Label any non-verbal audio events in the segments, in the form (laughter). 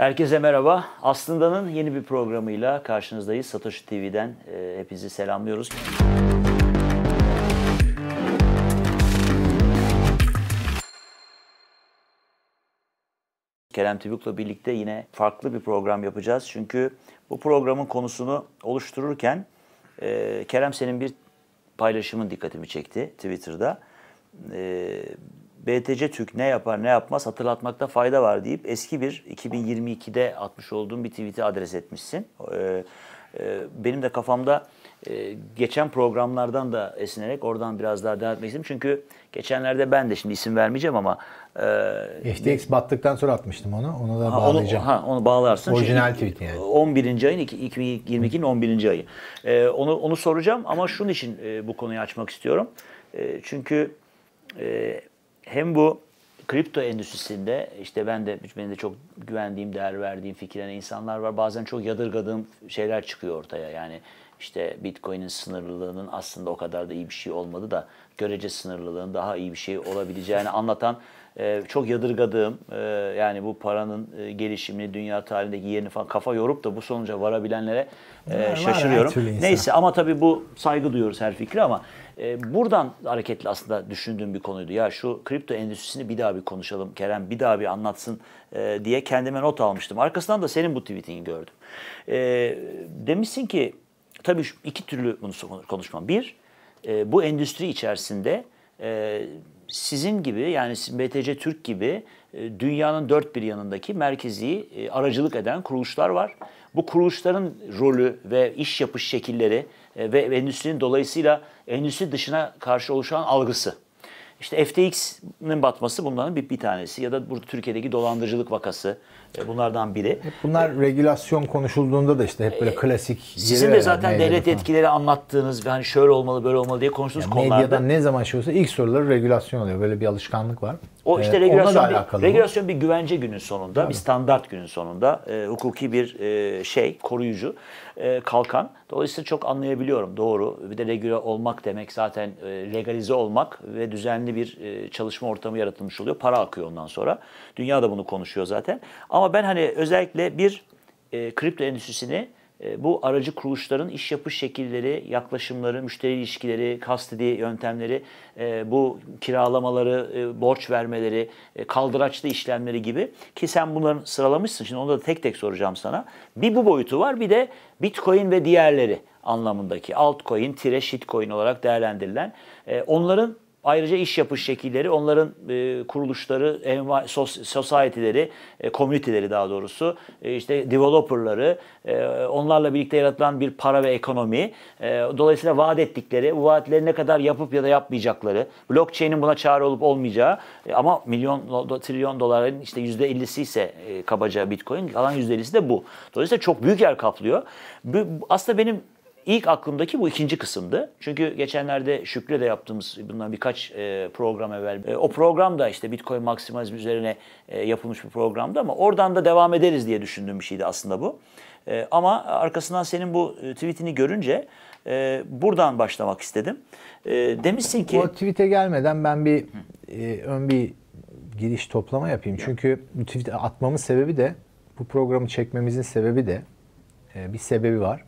Herkese merhaba. Aslında'nın yeni bir programıyla karşınızdayız. Satoshi TV'den e, hepinizi selamlıyoruz. Kerem Tübük'le birlikte yine farklı bir program yapacağız. Çünkü bu programın konusunu oluştururken e, Kerem senin bir paylaşımın dikkatimi çekti Twitter'da. E, BTC Türk ne yapar ne yapmaz hatırlatmakta fayda var deyip eski bir 2022'de atmış olduğum bir tweet'i adres etmişsin. Ee, e, benim de kafamda e, geçen programlardan da esinerek oradan biraz daha devam etmek istedim. Çünkü geçenlerde ben de şimdi isim vermeyeceğim ama e, FTX battıktan sonra atmıştım onu. Onu da ha, bağlayacağım. Onu, ha, onu bağlarsın. Şey, Orijinal şimdi, tweet yani. 11. ayın 2022'nin 11. ayı. Ee, onu onu soracağım ama şunun için e, bu konuyu açmak istiyorum. Ee, çünkü hem bu kripto endüstrisinde işte ben de benim de çok güvendiğim, değer verdiğim fikirlere insanlar var. Bazen çok yadırgadığım şeyler çıkıyor ortaya. Yani işte Bitcoin'in sınırlılığının aslında o kadar da iyi bir şey olmadı da görece sınırlılığın daha iyi bir şey olabileceğini anlatan ee, çok yadırgadığım e, yani bu paranın e, gelişimini, dünya tarihindeki yerini falan kafa yorup da bu sonuca varabilenlere e, şaşırıyorum. Neyse ama tabii bu saygı duyuyoruz her fikri ama e, buradan hareketli aslında düşündüğüm bir konuydu. Ya şu kripto endüstrisini bir daha bir konuşalım Kerem bir daha bir anlatsın e, diye kendime not almıştım. Arkasından da senin bu tweetini gördüm. E, demişsin ki tabii iki türlü bunu konuşmam. Bir, e, bu endüstri içerisinde sizin gibi yani BTC Türk gibi e, dünyanın dört bir yanındaki merkezi e, aracılık eden kuruluşlar var. Bu kuruluşların rolü ve iş yapış şekilleri e, ve endüstrinin dolayısıyla endüstri dışına karşı oluşan algısı. İşte FTX'nin batması bunların bir, bir tanesi ya da burada Türkiye'deki dolandırıcılık vakası e, bunlardan biri. bunlar ee, regülasyon konuşulduğunda da işte hep böyle e, klasik. Sizin de zaten devlet falan. etkileri anlattığınız ve hani şöyle olmalı böyle olmalı diye konuştuğunuz yani konularda. Medyadan ne zaman şey olsa ilk soruları regülasyon oluyor. Böyle bir alışkanlık var. O ee, işte ee, regülasyon, bir, regülasyon bir güvence günün sonunda, Tabii. bir standart günün sonunda e, hukuki bir e, şey, koruyucu, e, kalkan. Dolayısıyla çok anlayabiliyorum doğru. Bir de regüle olmak demek zaten e, legalize olmak ve düzenli bir e, çalışma ortamı yaratılmış oluyor. Para akıyor ondan sonra. Dünya da bunu konuşuyor zaten. Ama ama ben hani özellikle bir e, kripto endüstrisini e, bu aracı kuruluşların iş yapış şekilleri, yaklaşımları, müşteri ilişkileri, kastedi yöntemleri, e, bu kiralamaları, e, borç vermeleri, e, kaldıraçlı işlemleri gibi ki sen bunların sıralamışsın. Şimdi onu da tek tek soracağım sana. Bir bu boyutu var bir de Bitcoin ve diğerleri anlamındaki altcoin, tire shitcoin olarak değerlendirilen e, onların Ayrıca iş yapış şekilleri, onların e, kuruluşları, enva, sos, society'leri, e, community'leri daha doğrusu, e, işte developer'ları, e, onlarla birlikte yaratılan bir para ve ekonomi, e, dolayısıyla vaat ettikleri, bu vaatleri ne kadar yapıp ya da yapmayacakları, blockchain'in buna çare olup olmayacağı e, ama milyon, do, trilyon doların işte %50'si ise e, kabaca Bitcoin, kalan %50'si de bu. Dolayısıyla çok büyük yer kaplıyor. Bu, aslında benim İlk aklımdaki bu ikinci kısımdı. Çünkü geçenlerde Şükrü de yaptığımız bundan birkaç e, program evvel. E, o program da işte Bitcoin maksimalizm üzerine e, yapılmış bir programdı ama oradan da devam ederiz diye düşündüğüm bir şeydi aslında bu. E, ama arkasından senin bu tweetini görünce buradan başlamak istedim. demişsin ki... O tweete gelmeden ben bir ön bir giriş toplama yapayım. Ya. Çünkü bu tweet atmamın sebebi de bu programı çekmemizin sebebi de bir sebebi var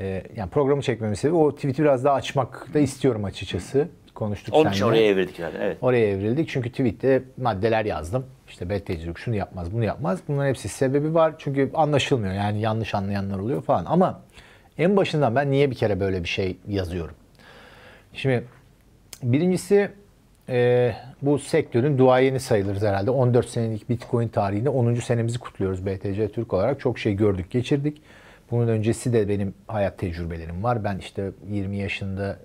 e, yani programı çekmemin sebebi o tweet'i biraz daha açmak da istiyorum açıkçası. Konuştuk Onun için oraya evrildik zaten. Evet. Oraya evrildik çünkü tweet'te maddeler yazdım. İşte beddecilik şunu yapmaz bunu yapmaz. Bunların hepsi sebebi var. Çünkü anlaşılmıyor yani yanlış anlayanlar oluyor falan. Ama en başından ben niye bir kere böyle bir şey yazıyorum? Şimdi birincisi e, bu sektörün duayeni sayılırız herhalde. 14 senelik Bitcoin tarihinde 10. senemizi kutluyoruz BTC Türk olarak. Çok şey gördük, geçirdik. Bunun öncesi de benim hayat tecrübelerim var. Ben işte 20 yaşında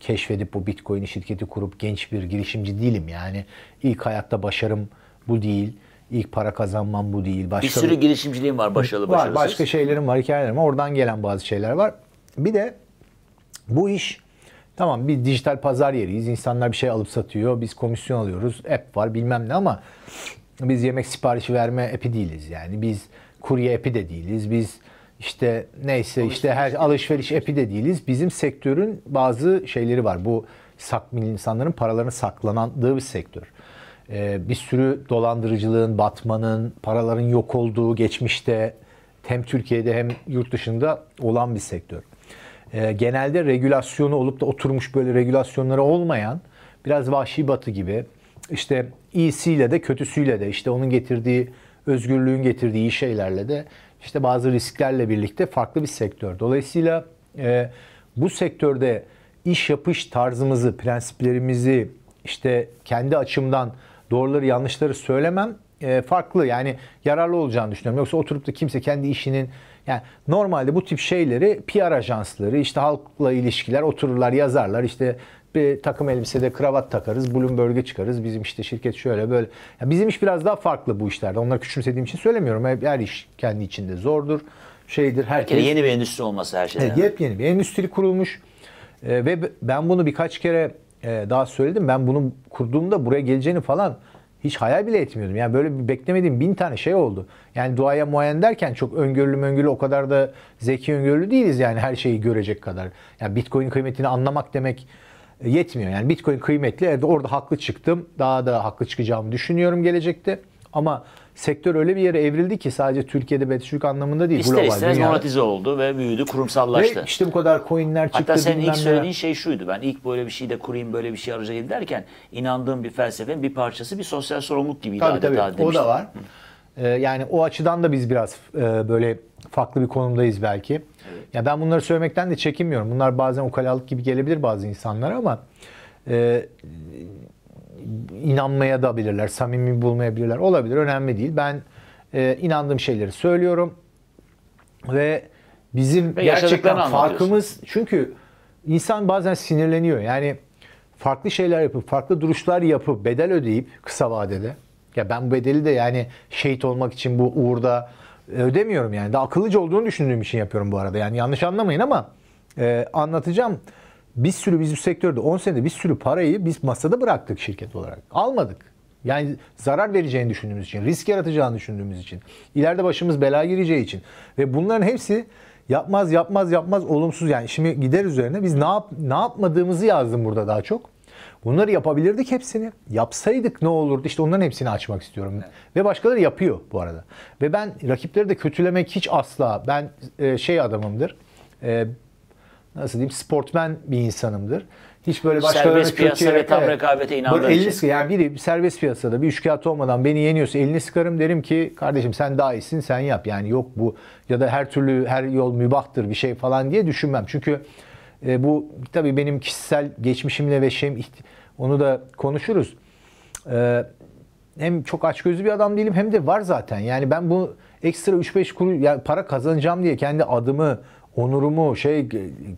keşfedip bu Bitcoin şirketi kurup genç bir girişimci değilim. Yani ilk hayatta başarım bu değil. İlk para kazanmam bu değil. Başka bir sürü girişimciliğim var başarılı başarısız. Var, başka şeylerim var, hikayelerim var. Oradan gelen bazı şeyler var. Bir de bu iş tamam bir dijital pazar yeriyiz. İnsanlar bir şey alıp satıyor. Biz komisyon alıyoruz. App var bilmem ne ama biz yemek siparişi verme app'i değiliz yani. Biz kurye app'i de değiliz. Biz işte neyse alışveriş işte her şey, alışveriş epi de değiliz. Bizim sektörün bazı şeyleri var. Bu sak, insanların paralarını saklanandığı bir sektör. Ee, bir sürü dolandırıcılığın, batmanın, paraların yok olduğu geçmişte hem Türkiye'de hem yurt dışında olan bir sektör. Ee, genelde regülasyonu olup da oturmuş böyle regülasyonları olmayan biraz vahşi batı gibi işte iyisiyle de kötüsüyle de işte onun getirdiği özgürlüğün getirdiği iyi şeylerle de işte bazı risklerle birlikte farklı bir sektör. Dolayısıyla e, bu sektörde iş yapış tarzımızı, prensiplerimizi işte kendi açımdan doğruları yanlışları söylemem e, farklı yani yararlı olacağını düşünüyorum. Yoksa oturup da kimse kendi işinin yani normalde bu tip şeyleri PR ajansları işte halkla ilişkiler otururlar yazarlar işte bir takım elbisede kravat takarız, Bloomberg'e çıkarız. Bizim işte şirket şöyle böyle. Ya bizim iş biraz daha farklı bu işlerde. Onları küçümsediğim için söylemiyorum. Her iş kendi içinde zordur. Şeydir. Herkes, Herkese yeni bir endüstri olması her şeyden. Evet, yepyeni bir endüstri kurulmuş. E, ve ben bunu birkaç kere e, daha söyledim. Ben bunu kurduğumda buraya geleceğini falan hiç hayal bile etmiyordum. Yani böyle bir beklemediğim bin tane şey oldu. Yani duaya muayen derken çok öngörülü öngörülü o kadar da zeki öngörülü değiliz yani her şeyi görecek kadar. Yani Bitcoin kıymetini anlamak demek yetmiyor. Yani Bitcoin kıymetli. Evet, orada haklı çıktım. Daha da haklı çıkacağımı düşünüyorum gelecekte. Ama sektör öyle bir yere evrildi ki sadece Türkiye'de betüşlük anlamında değil. İster istemez monetize oldu ve büyüdü, kurumsallaştı. Ve işte bu kadar coinler çıktı. Hatta senin ilk söylediğin şey şuydu. Ben ilk böyle bir şey de kurayım, böyle bir şey arayacağım derken inandığım bir felsefenin bir parçası bir sosyal sorumluluk gibiydi tabii, adeta tabii. demiştim. O da var. Hı. Ee, yani o açıdan da biz biraz e, böyle farklı bir konumdayız belki. Ya ben bunları söylemekten de çekinmiyorum. Bunlar bazen ukalalık gibi gelebilir bazı insanlara ama e, inanmaya da bilirler, samimi bulmayabilirler. Olabilir, önemli değil. Ben e, inandığım şeyleri söylüyorum ve bizim ve gerçekten farkımız çünkü insan bazen sinirleniyor. Yani farklı şeyler yapıp, farklı duruşlar yapıp bedel ödeyip kısa vadede ya ben bu bedeli de yani şehit olmak için bu uğurda e, ödemiyorum yani. Daha akıllıca olduğunu düşündüğüm için yapıyorum bu arada. Yani yanlış anlamayın ama e, anlatacağım. Bir sürü bizim sektörde 10 senede bir sürü parayı biz masada bıraktık şirket olarak. Almadık. Yani zarar vereceğini düşündüğümüz için, risk yaratacağını düşündüğümüz için, ileride başımız bela gireceği için ve bunların hepsi yapmaz yapmaz yapmaz olumsuz yani şimdi gider üzerine biz ne yap, ne yapmadığımızı yazdım burada daha çok. Bunları yapabilirdik hepsini. Yapsaydık ne olurdu? İşte onların hepsini açmak istiyorum. Evet. Ve başkaları yapıyor bu arada. Ve ben rakipleri de kötülemek hiç asla. Ben e, şey adamımdır. E, nasıl diyeyim? Sportmen bir insanımdır. Hiç böyle başkalarına Serbest piyasa ve tam rekabete inandığım elini, için. Yani biri serbest piyasada bir üçkağıt olmadan beni yeniyorsa elini sıkarım derim ki kardeşim sen daha iyisin sen yap. Yani yok bu ya da her türlü her yol mübahtır bir şey falan diye düşünmem. Çünkü e, bu tabii benim kişisel geçmişimle ve şeyim onu da konuşuruz. E, hem çok açgözlü bir adam değilim hem de var zaten. Yani ben bu ekstra 3-5 kuruş yani para kazanacağım diye kendi adımı, onurumu, şey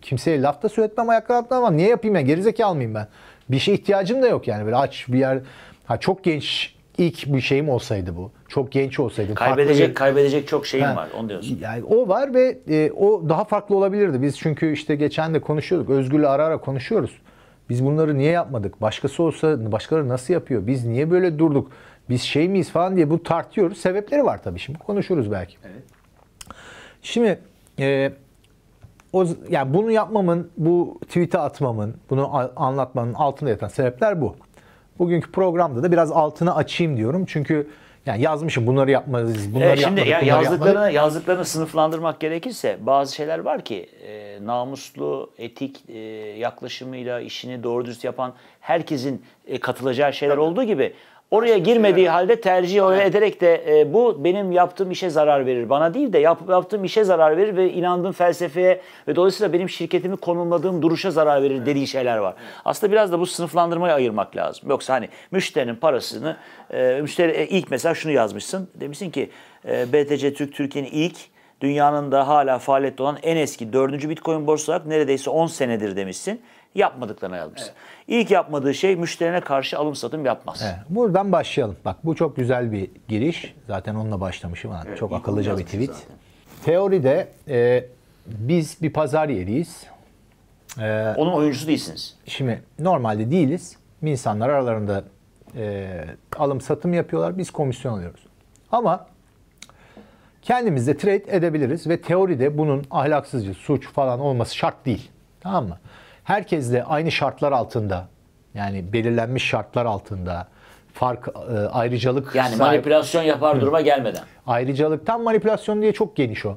kimseye lafta söyletmem, ayakta atmam. Niye yapayım ya? Yani? Gerizekalı mıyım ben? Bir şey ihtiyacım da yok yani. Böyle aç bir yer. Ha çok genç ilk bir şeyim olsaydı bu. Çok genç olsaydım. Kaybedecek farklı... kaybedecek çok şeyim ha, var. Onu diyorsun. Yani o var ve e, o daha farklı olabilirdi. Biz çünkü işte geçen de konuşuyorduk. Özgür'le ara ara konuşuyoruz. Biz bunları niye yapmadık? Başkası olsa başkaları nasıl yapıyor? Biz niye böyle durduk? Biz şey miyiz falan diye bu tartıyoruz. Sebepleri var tabii şimdi. Konuşuruz belki. Evet. Şimdi e, o yani bunu yapmamın, bu tweet'e atmamın, bunu anlatmanın altında yatan sebepler bu. Bugünkü programda da biraz altını açayım diyorum. Çünkü yani yazmışım bunları yapmalıyız, bunları e, şimdi yapmadık, ya, yazdıklarını, yapmadık. yazdıklarını sınıflandırmak gerekirse bazı şeyler var ki e, namuslu, etik e, yaklaşımıyla işini doğru düz yapan herkesin e, katılacağı şeyler evet. olduğu gibi Oraya şey girmediği evet. halde tercih evet. ederek de e, bu benim yaptığım işe zarar verir. Bana değil de yap, yaptığım işe zarar verir ve inandığım felsefeye ve dolayısıyla benim şirketimi konumladığım duruşa zarar verir evet. dediği şeyler var. Evet. Aslında biraz da bu sınıflandırmayı ayırmak lazım. Yoksa hani müşterinin parasını, e, müşteri e, ilk mesela şunu yazmışsın. Demişsin ki e, BTC Türk Türkiye'nin ilk dünyanın da hala faaliyette olan en eski dördüncü Bitcoin borsası olarak neredeyse 10 senedir demişsin yapmadıklarına yazmış. Evet. İlk yapmadığı şey müşterine karşı alım satım yapmaz. Evet. Buradan başlayalım. Bak bu çok güzel bir giriş. Zaten onunla başlamışım. Evet, çok akıllıca bir tweet. Zaten. Teoride e, biz bir pazar yeriyiz. E, Onun oyuncusu değilsiniz. Şimdi normalde değiliz. İnsanlar aralarında e, alım satım yapıyorlar. Biz komisyon alıyoruz. Ama kendimiz de trade edebiliriz ve teoride bunun ahlaksızca suç falan olması şart değil. Tamam mı? herkesle aynı şartlar altında yani belirlenmiş şartlar altında fark e, ayrıcalık yani sahip, manipülasyon yapar hı. duruma gelmeden. Ayrıcalıktan manipülasyon diye çok geniş o.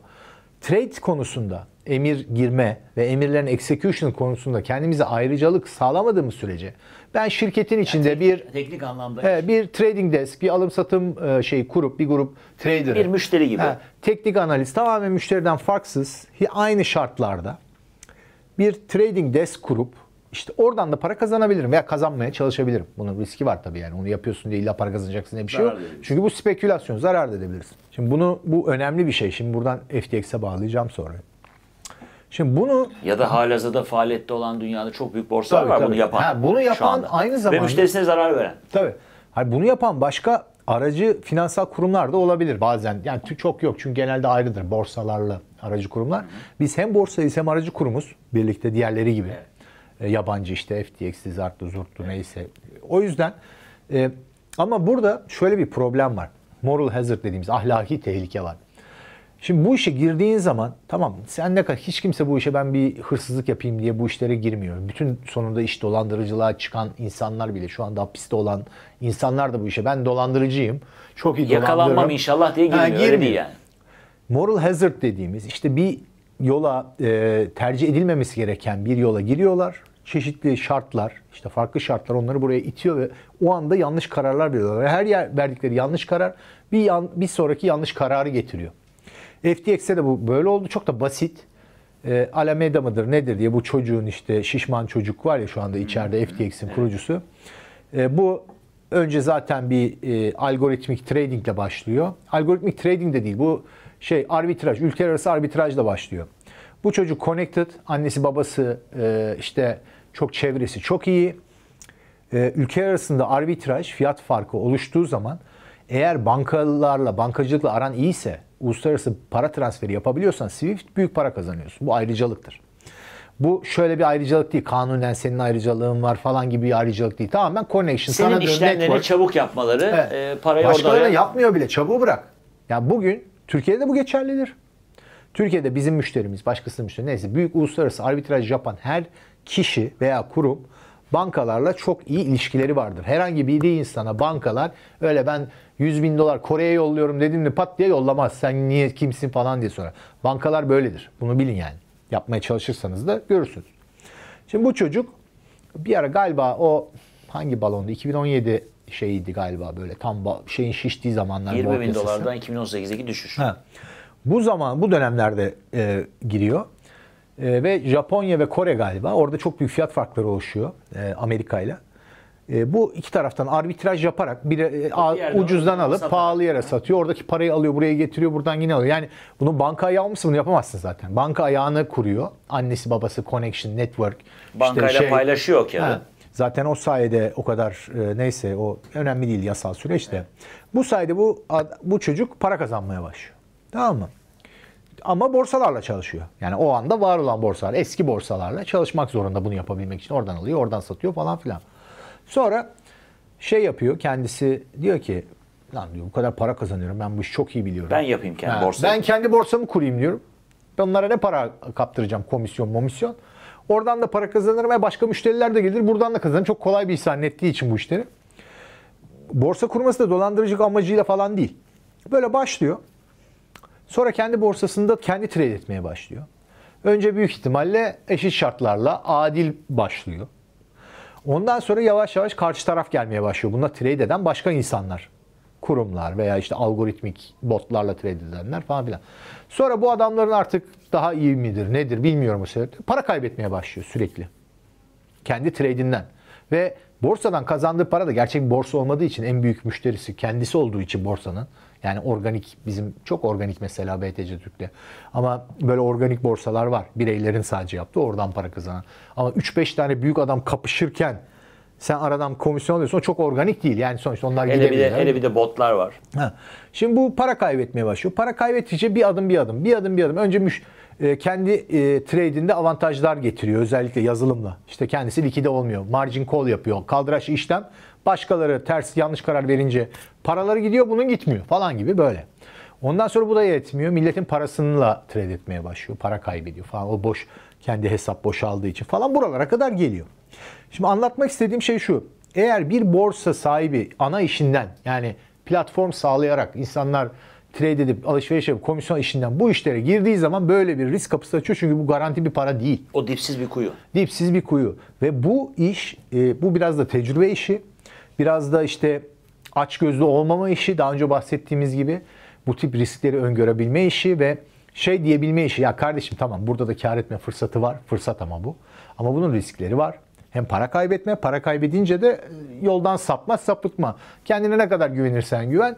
Trade konusunda emir girme ve emirlerin execution konusunda kendimize ayrıcalık sağlamadığımız sürece ben şirketin içinde yani teknik, bir teknik anlamda he, bir trading desk, bir alım satım e, şey kurup bir grup trader bir müşteri gibi. He, teknik analiz tamamen müşteriden farksız, aynı şartlarda bir trading desk kurup işte oradan da para kazanabilirim veya kazanmaya çalışabilirim. Bunun riski var tabii yani. Onu yapıyorsun diye illa para kazanacaksın diye bir şey yok. Çünkü bu spekülasyon. Zarar da edebilirsin. Şimdi bunu bu önemli bir şey. Şimdi buradan FTX'e bağlayacağım sonra. Şimdi bunu ya da halihazırda faaliyette olan dünyada çok büyük borsalar tabii, var tabii. bunu yapan. Ha, bunu yapan aynı zamanda ve müşterisine zarar veren. Tabii. Hayır, bunu yapan başka aracı finansal kurumlar da olabilir bazen. Yani çok yok çünkü genelde ayrıdır borsalarla aracı kurumlar. Hı hı. Biz hem borsayız hem aracı kurumuz birlikte diğerleri gibi. Evet. E, yabancı işte FTX'li, Zart'lı, Zurt'lu evet. neyse. O yüzden e, ama burada şöyle bir problem var. Moral hazard dediğimiz ahlaki tehlike var. Şimdi bu işe girdiğin zaman tamam sen ne kadar hiç kimse bu işe ben bir hırsızlık yapayım diye bu işlere girmiyor. Bütün sonunda iş dolandırıcılığa çıkan insanlar bile şu anda hapiste olan insanlar da bu işe ben dolandırıcıyım. Çok iyi Yakalanmam inşallah diye girmiyor. Ha, girmiyor. Öyle değil yani moral hazard dediğimiz işte bir yola e, tercih edilmemesi gereken bir yola giriyorlar. Çeşitli şartlar, işte farklı şartlar onları buraya itiyor ve o anda yanlış kararlar veriyorlar. Her yer verdikleri yanlış karar bir yan, bir sonraki yanlış kararı getiriyor. FTX'e de bu böyle oldu. Çok da basit. E, Alameda mıdır nedir diye bu çocuğun işte şişman çocuk var ya şu anda içeride hmm. FTX'in kurucusu. E, bu önce zaten bir e, algoritmik trading ile başlıyor. Algoritmik trading de değil bu şey arbitraj, ülke arası arbitraj da başlıyor. Bu çocuk connected, annesi babası e, işte çok çevresi çok iyi. E, ülke arasında arbitraj, fiyat farkı oluştuğu zaman eğer bankalarla, bankacılıkla aran iyiyse, uluslararası para transferi yapabiliyorsan Swift büyük para kazanıyorsun. Bu ayrıcalıktır. Bu şöyle bir ayrıcalık değil. Kanunen senin ayrıcalığın var falan gibi bir ayrıcalık değil. Tamamen connection. Senin sana işlemlerini network. çabuk yapmaları, evet. e, parayı Başkalarına orada... yapmıyor bile. Çabuğu bırak. Yani bugün Türkiye'de bu geçerlidir. Türkiye'de bizim müşterimiz, başkasının müşteri neyse büyük uluslararası arbitraj yapan her kişi veya kurum bankalarla çok iyi ilişkileri vardır. Herhangi bir iyi insana bankalar öyle ben 100 bin dolar Kore'ye yolluyorum dedim de pat diye yollamaz. Sen niye kimsin falan diye sonra Bankalar böyledir. Bunu bilin yani. Yapmaya çalışırsanız da görürsünüz. Şimdi bu çocuk bir ara galiba o hangi balondu? 2017 şeydi galiba böyle tam şeyin şiştiği zamanlar. 20 bin dolardan 2018'deki düşüş. Ha. Bu zaman bu dönemlerde e, giriyor. E, ve Japonya ve Kore galiba orada çok büyük fiyat farkları oluşuyor e, Amerika ile. E, bu iki taraftan arbitraj yaparak biri e, ucuzdan alıp satan. pahalı yere satıyor. Oradaki parayı alıyor, buraya getiriyor, buradan yine alıyor. Yani bunu banka ayağı olmuşsa bunu yapamazsın zaten. Banka ayağını kuruyor. Annesi, babası, connection, network. Bankayla işte şey, paylaşıyor ki. Zaten o sayede o kadar e, neyse o önemli değil yasal süreçte. Evet. Bu sayede bu bu çocuk para kazanmaya başlıyor. Tamam mı? Ama borsalarla çalışıyor. Yani o anda var olan borsalar, eski borsalarla çalışmak zorunda bunu yapabilmek için. Oradan alıyor, oradan satıyor falan filan. Sonra şey yapıyor kendisi diyor ki lan diyor bu kadar para kazanıyorum ben bu işi çok iyi biliyorum. Ben yapayım kendi ha, borsamı. Ben kendi borsamı kurayım diyorum. Ben onlara ne para kaptıracağım komisyon momisyon. Oradan da para kazanırım. E başka müşteriler de gelir. Buradan da kazanırım. Çok kolay bir iş zannettiği için bu işleri. Borsa kurması da dolandırıcılık amacıyla falan değil. Böyle başlıyor. Sonra kendi borsasında kendi trade etmeye başlıyor. Önce büyük ihtimalle eşit şartlarla adil başlıyor. Ondan sonra yavaş yavaş karşı taraf gelmeye başlıyor. Buna trade eden başka insanlar kurumlar veya işte algoritmik botlarla trade edenler falan filan. Sonra bu adamların artık daha iyi midir nedir bilmiyorum o sebeple para kaybetmeye başlıyor sürekli. Kendi trade'inden ve borsadan kazandığı para da gerçek borsa olmadığı için en büyük müşterisi kendisi olduğu için borsanın yani organik bizim çok organik mesela BTC Türk'te. Ama böyle organik borsalar var. Bireylerin sadece yaptığı oradan para kazanan. Ama 3-5 tane büyük adam kapışırken sen aradan komisyon alıyorsun. O çok organik değil. Yani sonuçta onlar hele bir de, Hele bir de botlar var. Ha. Şimdi bu para kaybetmeye başlıyor. Para kaybettikçe bir adım bir adım. Bir adım bir adım. Önce müş, e, kendi e, trade'inde avantajlar getiriyor. Özellikle yazılımla. İşte kendisi likide olmuyor. Margin call yapıyor. Kaldıraç işlem. Başkaları ters yanlış karar verince paraları gidiyor bunun gitmiyor falan gibi böyle. Ondan sonra bu da yetmiyor. Milletin parasıyla trade etmeye başlıyor. Para kaybediyor falan. O boş kendi hesap boşaldığı için falan buralara kadar geliyor. Şimdi anlatmak istediğim şey şu. Eğer bir borsa sahibi ana işinden yani platform sağlayarak insanlar trade edip alışveriş yapıp komisyon işinden bu işlere girdiği zaman böyle bir risk kapısı açıyor. Çünkü bu garanti bir para değil. O dipsiz bir kuyu. Dipsiz bir kuyu. Ve bu iş e, bu biraz da tecrübe işi. Biraz da işte aç gözlü olmama işi. Daha önce bahsettiğimiz gibi bu tip riskleri öngörebilme işi ve şey diyebilme işi. Ya kardeşim tamam burada da kar etme fırsatı var. Fırsat ama bu. Ama bunun riskleri var. Hem para kaybetme, para kaybedince de e, yoldan sapma, sapıtma. Kendine ne kadar güvenirsen güven.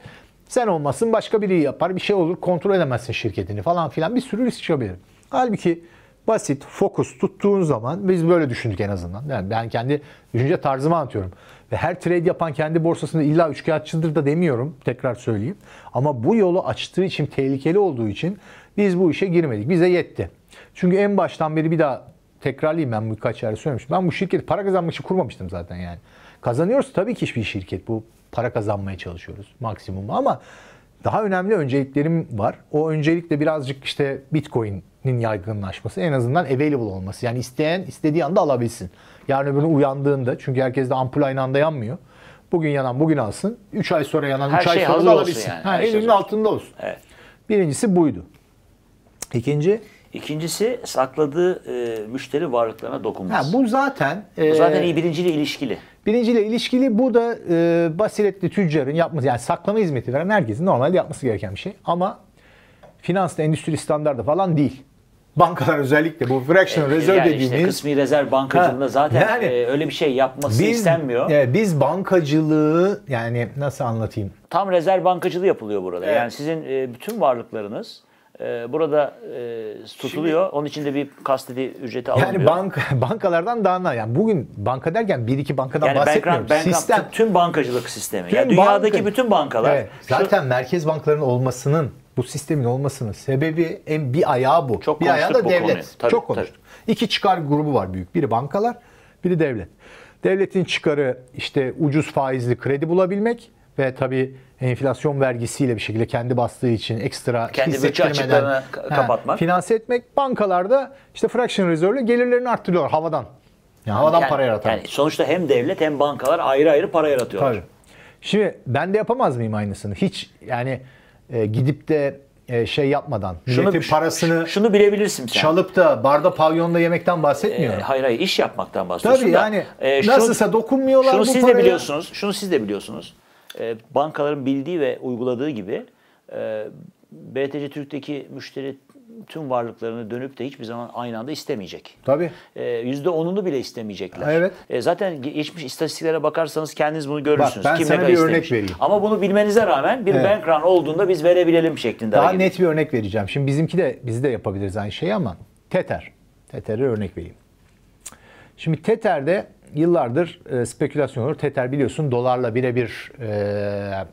Sen olmasın başka biri yapar, bir şey olur, kontrol edemezsin şirketini falan filan. Bir sürü risk çıkabilir. Halbuki basit, fokus tuttuğun zaman biz böyle düşündük en azından. Yani ben kendi düşünce tarzımı anlatıyorum. Ve her trade yapan kendi borsasında illa üçkağıtçıdır da demiyorum. Tekrar söyleyeyim. Ama bu yolu açtığı için tehlikeli olduğu için biz bu işe girmedik. Bize yetti. Çünkü en baştan beri bir daha tekrarlayayım ben birkaç yerde söylemiştim. Ben bu şirketi para kazanmak için kurmamıştım zaten yani. Kazanıyoruz tabii ki hiçbir şirket bu para kazanmaya çalışıyoruz maksimum ama daha önemli önceliklerim var. O öncelikle birazcık işte Bitcoin'in yaygınlaşması en azından available olması. Yani isteyen istediği anda alabilsin. Yarın öbürünü uyandığında çünkü herkes de ampul aynı anda yanmıyor. Bugün yanan bugün alsın. 3 ay sonra yanan 3 şey ay sonra da alabilsin. Yani. Ha, şey elinin şey altında olsun. Evet. Birincisi buydu. İkinci İkincisi sakladığı e, müşteri varlıklarına dokunmaz. Ha, bu zaten e, bu zaten iyi birinciyle ilişkili. Birinciyle ilişkili bu da e, basiretli tüccarın yapması yani saklama hizmeti veren herkesin normal yapması gereken bir şey. Ama finans endüstri standartı falan değil. Bankalar özellikle bu fraction e, reserve yani dediğimiz. Işte kısmi rezerv bankacılığında zaten yani, e, öyle bir şey yapması biz, istenmiyor. E, biz bankacılığı yani nasıl anlatayım? Tam rezerv bankacılığı yapılıyor burada. Evet. Yani sizin e, bütün varlıklarınız ee, burada e, tutuluyor. Şimdi, Onun için de bir kastedi ücreti alınıyor. Yani banka, (laughs) bankalardan daha yani bugün banka derken bir iki bankadan yani bahsetmiyorum. Bank, bank, Sistem tüm bankacılık sistemi. Tüm yani dünyadaki banka, bütün bankalar. Evet, zaten şu, merkez bankalarının olmasının bu sistemin olmasının sebebi en bir ayağı bu. Çok bir ayağı da devlet. Tabii, Çok konuştuk. Tabii. İki çıkar grubu var büyük. Biri bankalar, biri devlet. Devletin çıkarı işte ucuz faizli kredi bulabilmek ve tabii enflasyon vergisiyle bir şekilde kendi bastığı için ekstra kendi bütçe açıklarını kapatmak. He, finanse etmek bankalarda işte fraction reserve'le gelirlerini arttırıyorlar havadan. Yani havadan yani, para yaratan. Yani sonuçta hem devlet hem bankalar ayrı ayrı para yaratıyorlar. Tabii. Şimdi ben de yapamaz mıyım aynısını? Hiç yani e, gidip de e, şey yapmadan şunu, parasını şunu bilebilirsin sen. Çalıp da barda pavyonda yemekten bahsetmiyorum. E, hayır hayır iş yapmaktan bahsediyorsun. Tabii da, yani e, şu, nasılsa dokunmuyorlar şunu bu siz paraya. de biliyorsunuz. Şunu siz de biliyorsunuz e, bankaların bildiği ve uyguladığı gibi e, BTC Türk'teki müşteri tüm varlıklarını dönüp de hiçbir zaman aynı anda istemeyecek. Tabii. E, %10'unu bile istemeyecekler. Evet. E, zaten geçmiş istatistiklere bakarsanız kendiniz bunu görürsünüz. Bak ben Kim sana bir istemiş. örnek vereyim. Ama bunu bilmenize rağmen bir evet. bank run olduğunda biz verebilelim şeklinde. Daha net bir örnek vereceğim. Şimdi bizimki de biz de yapabiliriz aynı şeyi ama Tether. Tether'e örnek vereyim. Şimdi Tether'de yıllardır e, spekülasyon olur. Tether biliyorsun dolarla birebir e,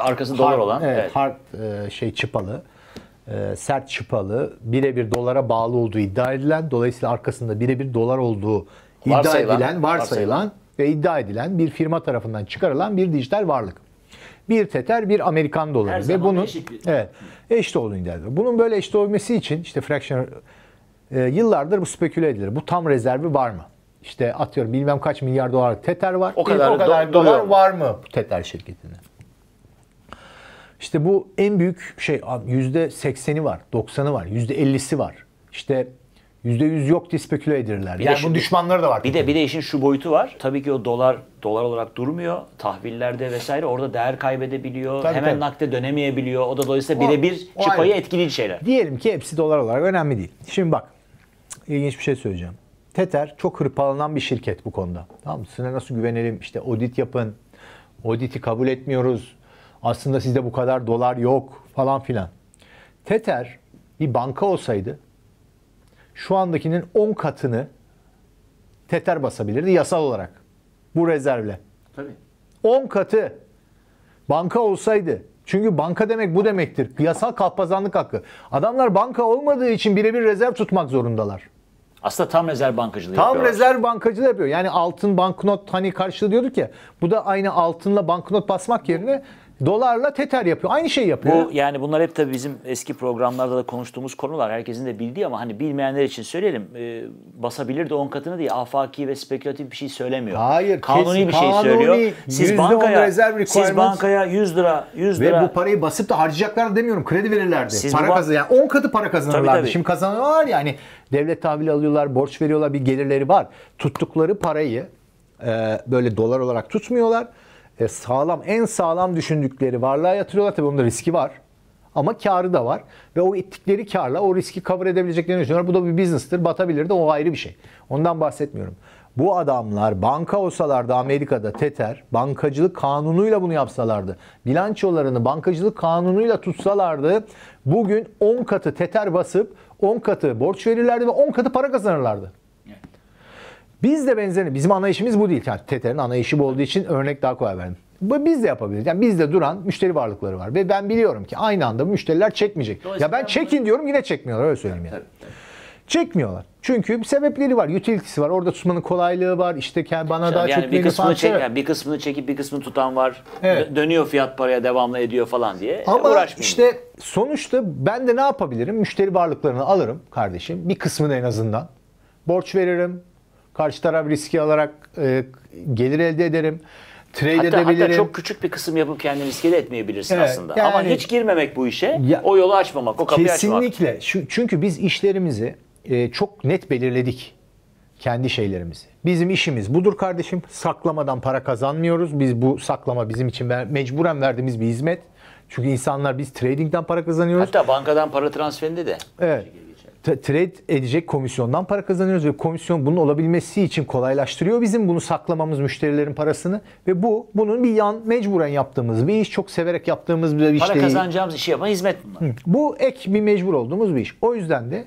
arkası dolar olan evet, evet. hard e, şey çıpalı e, sert çıpalı birebir dolara bağlı olduğu iddia edilen dolayısıyla arkasında birebir dolar olduğu iddia edilen varsayılan, varsayılan ve iddia edilen bir firma tarafından çıkarılan bir dijital varlık. Bir teter bir Amerikan doları Her ve bunun eşit bir... evet, eşit olduğunu iddia ediyor. Bunun böyle eşit olması için işte fraction e, yıllardır bu speküle edilir. Bu tam rezervi var mı? işte atıyorum bilmem kaç milyar dolar Tether var. O kadar, o kadar dolar var mı Bu Tether şirketinde? İşte bu en büyük şey yüzde sekseni var, doksanı var, yüzde ellisi var. İşte yüzde yüz yok diye speküle edirler. Bir yani bunun düşmanları da var. Bir de bir de işin şu boyutu var. Tabii ki o dolar dolar olarak durmuyor. Tahvillerde vesaire orada değer kaybedebiliyor. Tabii, Hemen tabii. nakde dönemeyebiliyor. O da dolayısıyla birebir çıpayı etkili şeyler. Diyelim ki hepsi dolar olarak önemli değil. Şimdi bak ilginç bir şey söyleyeceğim. Tether çok hırpalanan bir şirket bu konuda. Tamam mı? Size nasıl güvenelim? İşte audit yapın. Auditi kabul etmiyoruz. Aslında sizde bu kadar dolar yok falan filan. Tether bir banka olsaydı şu andakinin 10 katını Tether basabilirdi yasal olarak. Bu rezervle. Tabii. 10 katı banka olsaydı çünkü banka demek bu demektir. Yasal kalpazanlık hakkı. Adamlar banka olmadığı için birebir rezerv tutmak zorundalar. Aslında tam rezerv bankacılığı tam yapıyor. Tam rezerv bankacılığı yapıyor. Yani altın banknot hani karşılığı diyorduk ya. Bu da aynı altınla banknot basmak yerine dolarla teter yapıyor. Aynı şey yapıyor. Bu yani bunlar hep tabii bizim eski programlarda da konuştuğumuz konular. Herkesin de bildiği ama hani bilmeyenler için söyleyelim. E, basabilir de 10 katını diye afaki ve spekülatif bir şey söylemiyor. Hayır. Kanuni kesin, bir şey kanuni, söylüyor. Siz bankaya siz bankaya 100 lira 100 lira ve bu parayı basıp da harcayacaklar demiyorum. Kredi verirlerdi. Siz para kazan yani 10 katı para kazanırlardı. Tabii, tabii. Şimdi kazanıyorlar yani devlet tahvil alıyorlar, borç veriyorlar, bir gelirleri var. Tuttukları parayı e, böyle dolar olarak tutmuyorlar e, sağlam, en sağlam düşündükleri varlığa yatırıyorlar. Tabii bunda riski var. Ama karı da var. Ve o ettikleri karla o riski kabul edebileceklerini düşünüyorlar. Bu da bir business'tır. Batabilir de o ayrı bir şey. Ondan bahsetmiyorum. Bu adamlar banka olsalardı Amerika'da Teter, bankacılık kanunuyla bunu yapsalardı, bilançolarını bankacılık kanunuyla tutsalardı, bugün 10 katı Teter basıp 10 katı borç verirlerdi ve 10 katı para kazanırlardı. Biz de benzerini, bizim anlayışımız bu değil. Yani Tether'in anlayışı bu olduğu için örnek daha kolay verdim. Biz de yapabiliriz. Yani bizde duran müşteri varlıkları var. Ve ben biliyorum ki aynı anda müşteriler çekmeyecek. Ya ben çekin diyorum yine çekmiyorlar öyle söyleyeyim yani. Çekmiyorlar. Çünkü sebepleri var. Utility'si var. Orada tutmanın kolaylığı var. İşte bana Şimdi şey, daha yani çok bir kısmını çek, yani bir kısmını çekip bir kısmını tutan var. Evet. Dönüyor fiyat paraya devamlı ediyor falan diye. Ama işte sonuçta ben de ne yapabilirim? Müşteri varlıklarını alırım kardeşim. Bir kısmını en azından. Borç veririm. Karşı taraf riski alarak e, gelir elde ederim. Trade hatta, edebilirim. Hatta çok küçük bir kısım yapıp kendini riske de etmeyebilirsin evet, aslında. Yani, Ama hiç girmemek bu işe, ya, o yolu açmamak, o kapıyı kesinlikle. açmamak. Kesinlikle. çünkü biz işlerimizi e, çok net belirledik. Kendi şeylerimizi. Bizim işimiz budur kardeşim. Saklamadan para kazanmıyoruz. Biz bu saklama bizim için mecburen verdiğimiz bir hizmet. Çünkü insanlar biz tradingden para kazanıyoruz. Hatta bankadan para transferinde de. Evet trade edecek komisyondan para kazanıyoruz ve komisyon bunun olabilmesi için kolaylaştırıyor bizim bunu saklamamız müşterilerin parasını ve bu bunun bir yan mecburen yaptığımız bir iş çok severek yaptığımız bir iş para kazanacağımız işi yapma hizmet bunlar. Bu ek bir mecbur olduğumuz bir iş. O yüzden de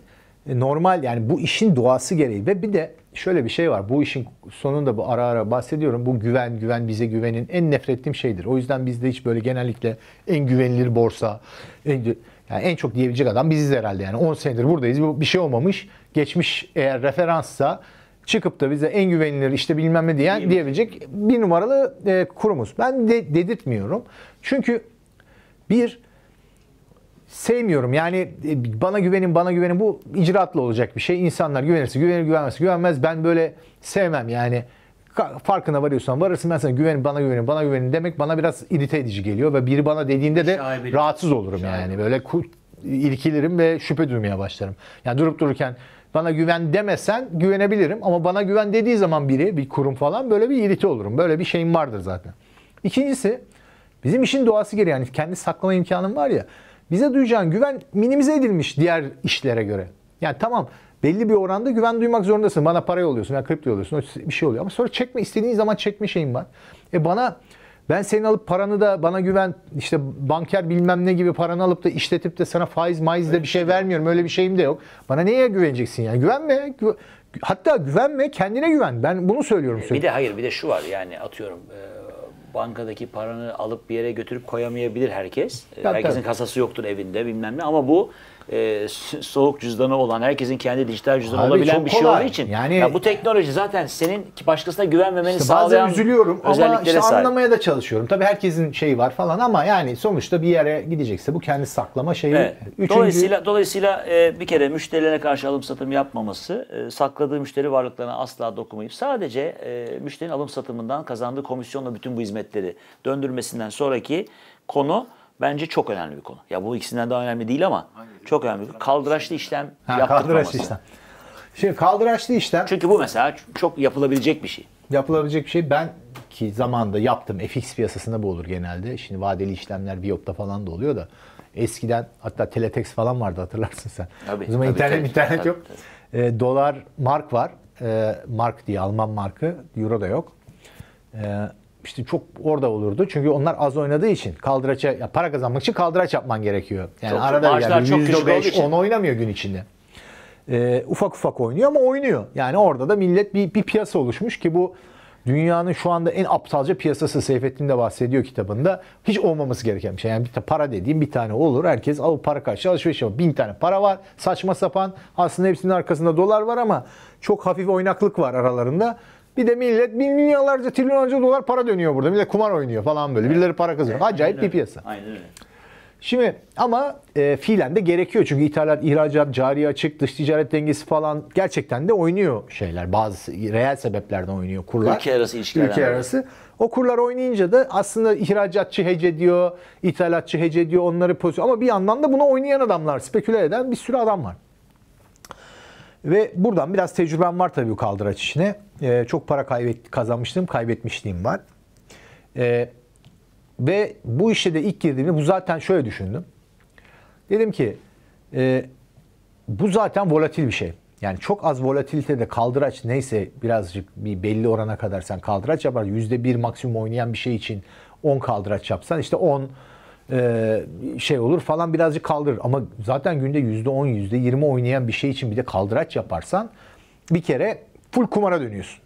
e, normal yani bu işin doğası gereği ve bir de şöyle bir şey var. Bu işin sonunda bu ara ara bahsediyorum. Bu güven, güven bize güvenin en nefrettiğim şeydir. O yüzden bizde hiç böyle genellikle en güvenilir borsa, en yani en çok diyebilecek adam biziz herhalde yani 10 senedir buradayız bir şey olmamış. Geçmiş eğer referanssa çıkıp da bize en güvenilir işte bilmem ne diyen diyebilecek bir numaralı e, kurumuz. Ben de dedirtmiyorum. Çünkü bir sevmiyorum. Yani e, bana güvenin bana güvenin bu icraatlı olacak bir şey. İnsanlar güvenirse güvenir güvenmezse güvenmez. Ben böyle sevmem yani farkına varıyorsan varırsın. Ben sana güvenin, bana güvenin, bana güvenin demek bana biraz irite edici geliyor ve biri bana dediğinde de Şaibeli. rahatsız şey. olurum Şaibeli. yani. Böyle ilkilirim ve şüphe duymaya başlarım. Yani durup dururken bana güven demesen güvenebilirim ama bana güven dediği zaman biri, bir kurum falan böyle bir irite olurum. Böyle bir şeyim vardır zaten. İkincisi bizim işin doğası gereği yani kendi saklama imkanım var ya. Bize duyacağın güven minimize edilmiş diğer işlere göre. Yani tamam belli bir oranda güven duymak zorundasın. Bana para yolluyorsun, yani kripto yolluyorsun, bir şey oluyor. Ama sonra çekme, istediğin zaman çekme şeyim var. E bana ben senin alıp paranı da bana güven işte banker bilmem ne gibi paranı alıp da işletip de sana faiz maiz de bir şey vermiyorum. Öyle bir şeyim de yok. Bana neye güveneceksin yani? Güvenme. Gü Hatta güvenme kendine güven. Ben bunu söylüyorum. E, bir de hayır bir de şu var yani atıyorum e, bankadaki paranı alıp bir yere götürüp koyamayabilir herkes. Tabii, Herkesin tabii. kasası yoktur evinde bilmem ne ama bu e, soğuk cüzdanı olan, herkesin kendi dijital cüzdanı Abi, olabilen bir şey olduğu için. Yani ya bu teknoloji zaten senin başkasına güvenmemeni işte sağlayan Bazen üzülüyorum ama işte anlamaya da çalışıyorum. Tabii herkesin şeyi var falan ama yani sonuçta bir yere gidecekse bu kendi saklama şeyi. Evet. Üçüncü... Dolayısıyla dolayısıyla e, bir kere müşterilere karşı alım satım yapmaması, e, sakladığı müşteri varlıklarına asla dokunmayıp sadece e, müşterinin alım satımından kazandığı komisyonla bütün bu hizmetleri döndürmesinden sonraki konu bence çok önemli bir konu. Ya bu ikisinden daha önemli değil ama Hayır, çok önemli. Kaldıraçlı işlem ha, Kaldıraçlı işlem. Şimdi kaldıraçlı işlem. Çünkü bu mesela çok yapılabilecek bir şey. Yapılabilecek bir şey. Ben ki zamanda yaptım. FX piyasasında bu olur genelde. Şimdi vadeli işlemler Biyop'ta falan da oluyor da. Eskiden hatta Teletex falan vardı hatırlarsın sen. Tabii, o zaman tabii, internet tabii, internet tabii, yok. Tabii. E, dolar mark var. E, mark diye Alman markı. Euro da yok. E, işte çok orada olurdu. Çünkü onlar az oynadığı için kaldıraça ya para kazanmak için kaldıraç yapman gerekiyor. Yani çok, arada yani çok %5 10 oynamıyor gün içinde. Ee, ufak ufak oynuyor ama oynuyor. Yani orada da millet bir, bir piyasa oluşmuş ki bu dünyanın şu anda en aptalca piyasası Seyfettin de bahsediyor kitabında. Hiç olmaması gereken bir şey. Yani bir para dediğim bir tane olur. Herkes al para karşı alışveriş yapar. Bin tane para var. Saçma sapan. Aslında hepsinin arkasında dolar var ama çok hafif oynaklık var aralarında. Bir de millet bin milyarlarca trilyonlarca dolar para dönüyor burada. Millet kumar oynuyor falan böyle. Evet. Birileri para kazanıyor. Evet. Acayip bir piyasa. Aynen öyle. Şimdi ama e, fiilen de gerekiyor çünkü ithalat, ihracat, cari açık, dış ticaret dengesi falan gerçekten de oynuyor şeyler. Bazı reel sebeplerden oynuyor kurlar. Ülke arası ilişkiler. Ülke arası. O kurlar oynayınca da aslında ihracatçı hece ediyor, ithalatçı hece ediyor onları pozisyon. Ama bir yandan da buna oynayan adamlar, speküle eden bir sürü adam var. Ve buradan biraz tecrübem var tabii bu kaldıraç işine. E, çok para kaybet, kazanmıştım, kaybetmişliğim var. E, ve bu işe de ilk girdiğimde bu zaten şöyle düşündüm. Dedim ki e, bu zaten volatil bir şey. Yani çok az volatilitede kaldıraç neyse birazcık bir belli orana kadar sen kaldıraç yapar. %1 maksimum oynayan bir şey için 10 kaldıraç yapsan işte 10 e, şey olur falan birazcık kaldırır. Ama zaten günde %10, %20 oynayan bir şey için bir de kaldıraç yaparsan bir kere full kumara dönüyorsun.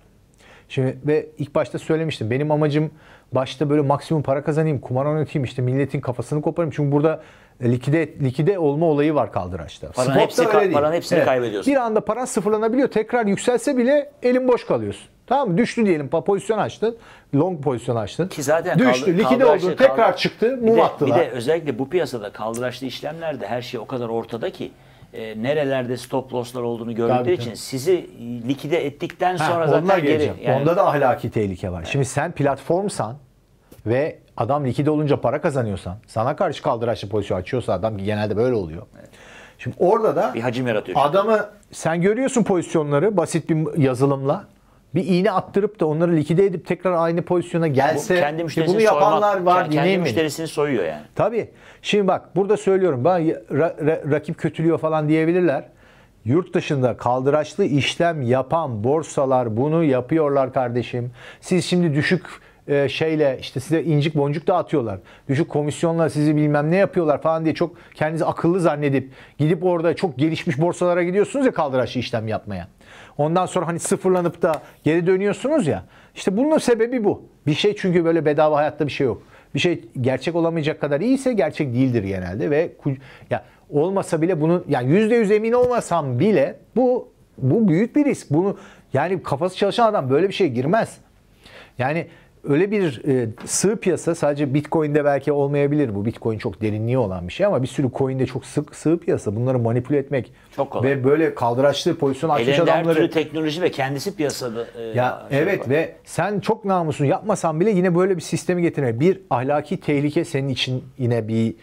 Şimdi ve ilk başta söylemiştim. Benim amacım başta böyle maksimum para kazanayım, kumar oynatayım, işte milletin kafasını koparayım. Çünkü burada likide likide olma olayı var kaldıraçta. Paranın, hepsi, paranın hepsini evet. kaybediyorsun. Bir anda paran sıfırlanabiliyor. Tekrar yükselse bile elin boş kalıyorsun. Tamam mı? Düştü diyelim. Pozisyon açtın. Long pozisyon açtın. Ki zaten Düştü. Kaldı, likide oldu. Kaldı. Tekrar çıktı. Mum bir de, attılar. Bir de özellikle bu piyasada kaldıraçlı işlemlerde her şey o kadar ortada ki e, nerelerde stop losslar olduğunu gördükleri için sizi likide ettikten ha, sonra zaten geri. Yani... Onda da ahlaki tehlike var. Evet. Şimdi sen platformsan ve adam likide olunca para kazanıyorsan sana karşı kaldıraçlı pozisyon açıyorsa adam ki genelde böyle oluyor. Evet. Şimdi orada da bir hacim yaratıyor. Adamı sen görüyorsun pozisyonları basit bir yazılımla bir iğne attırıp da onları likide edip tekrar aynı pozisyona gelse bu, kendi ki e, bunu yapanlar soymak, var kendi müşterisini soyuyor yani. Tabii. Şimdi bak burada söylüyorum bana ra, ra, rakip kötülüyor falan diyebilirler. Yurt dışında kaldıraçlı işlem yapan borsalar bunu yapıyorlar kardeşim. Siz şimdi düşük e, şeyle işte size incik boncuk dağıtıyorlar. Düşük komisyonla sizi bilmem ne yapıyorlar falan diye çok kendinizi akıllı zannedip gidip orada çok gelişmiş borsalara gidiyorsunuz ya kaldıraçlı işlem yapmaya. Ondan sonra hani sıfırlanıp da geri dönüyorsunuz ya. İşte bunun sebebi bu. Bir şey çünkü böyle bedava hayatta bir şey yok. Bir şey gerçek olamayacak kadar iyiyse gerçek değildir genelde ve ya olmasa bile bunun yani %100 emin olmasam bile bu bu büyük bir risk. Bunu yani kafası çalışan adam böyle bir şeye girmez. Yani öyle bir e, sığ piyasa sadece Bitcoin'de belki olmayabilir bu. Bitcoin çok derinliği olan bir şey ama bir sürü coin'de çok sık sığ piyasa. Bunları manipüle etmek çok kolay. ve böyle kaldıraçlı pozisyon açmış Elinde adamları. Elinde teknoloji ve kendisi piyasada. E, ya şey evet var. ve sen çok namusunu yapmasan bile yine böyle bir sistemi getirme. Bir ahlaki tehlike senin için yine bir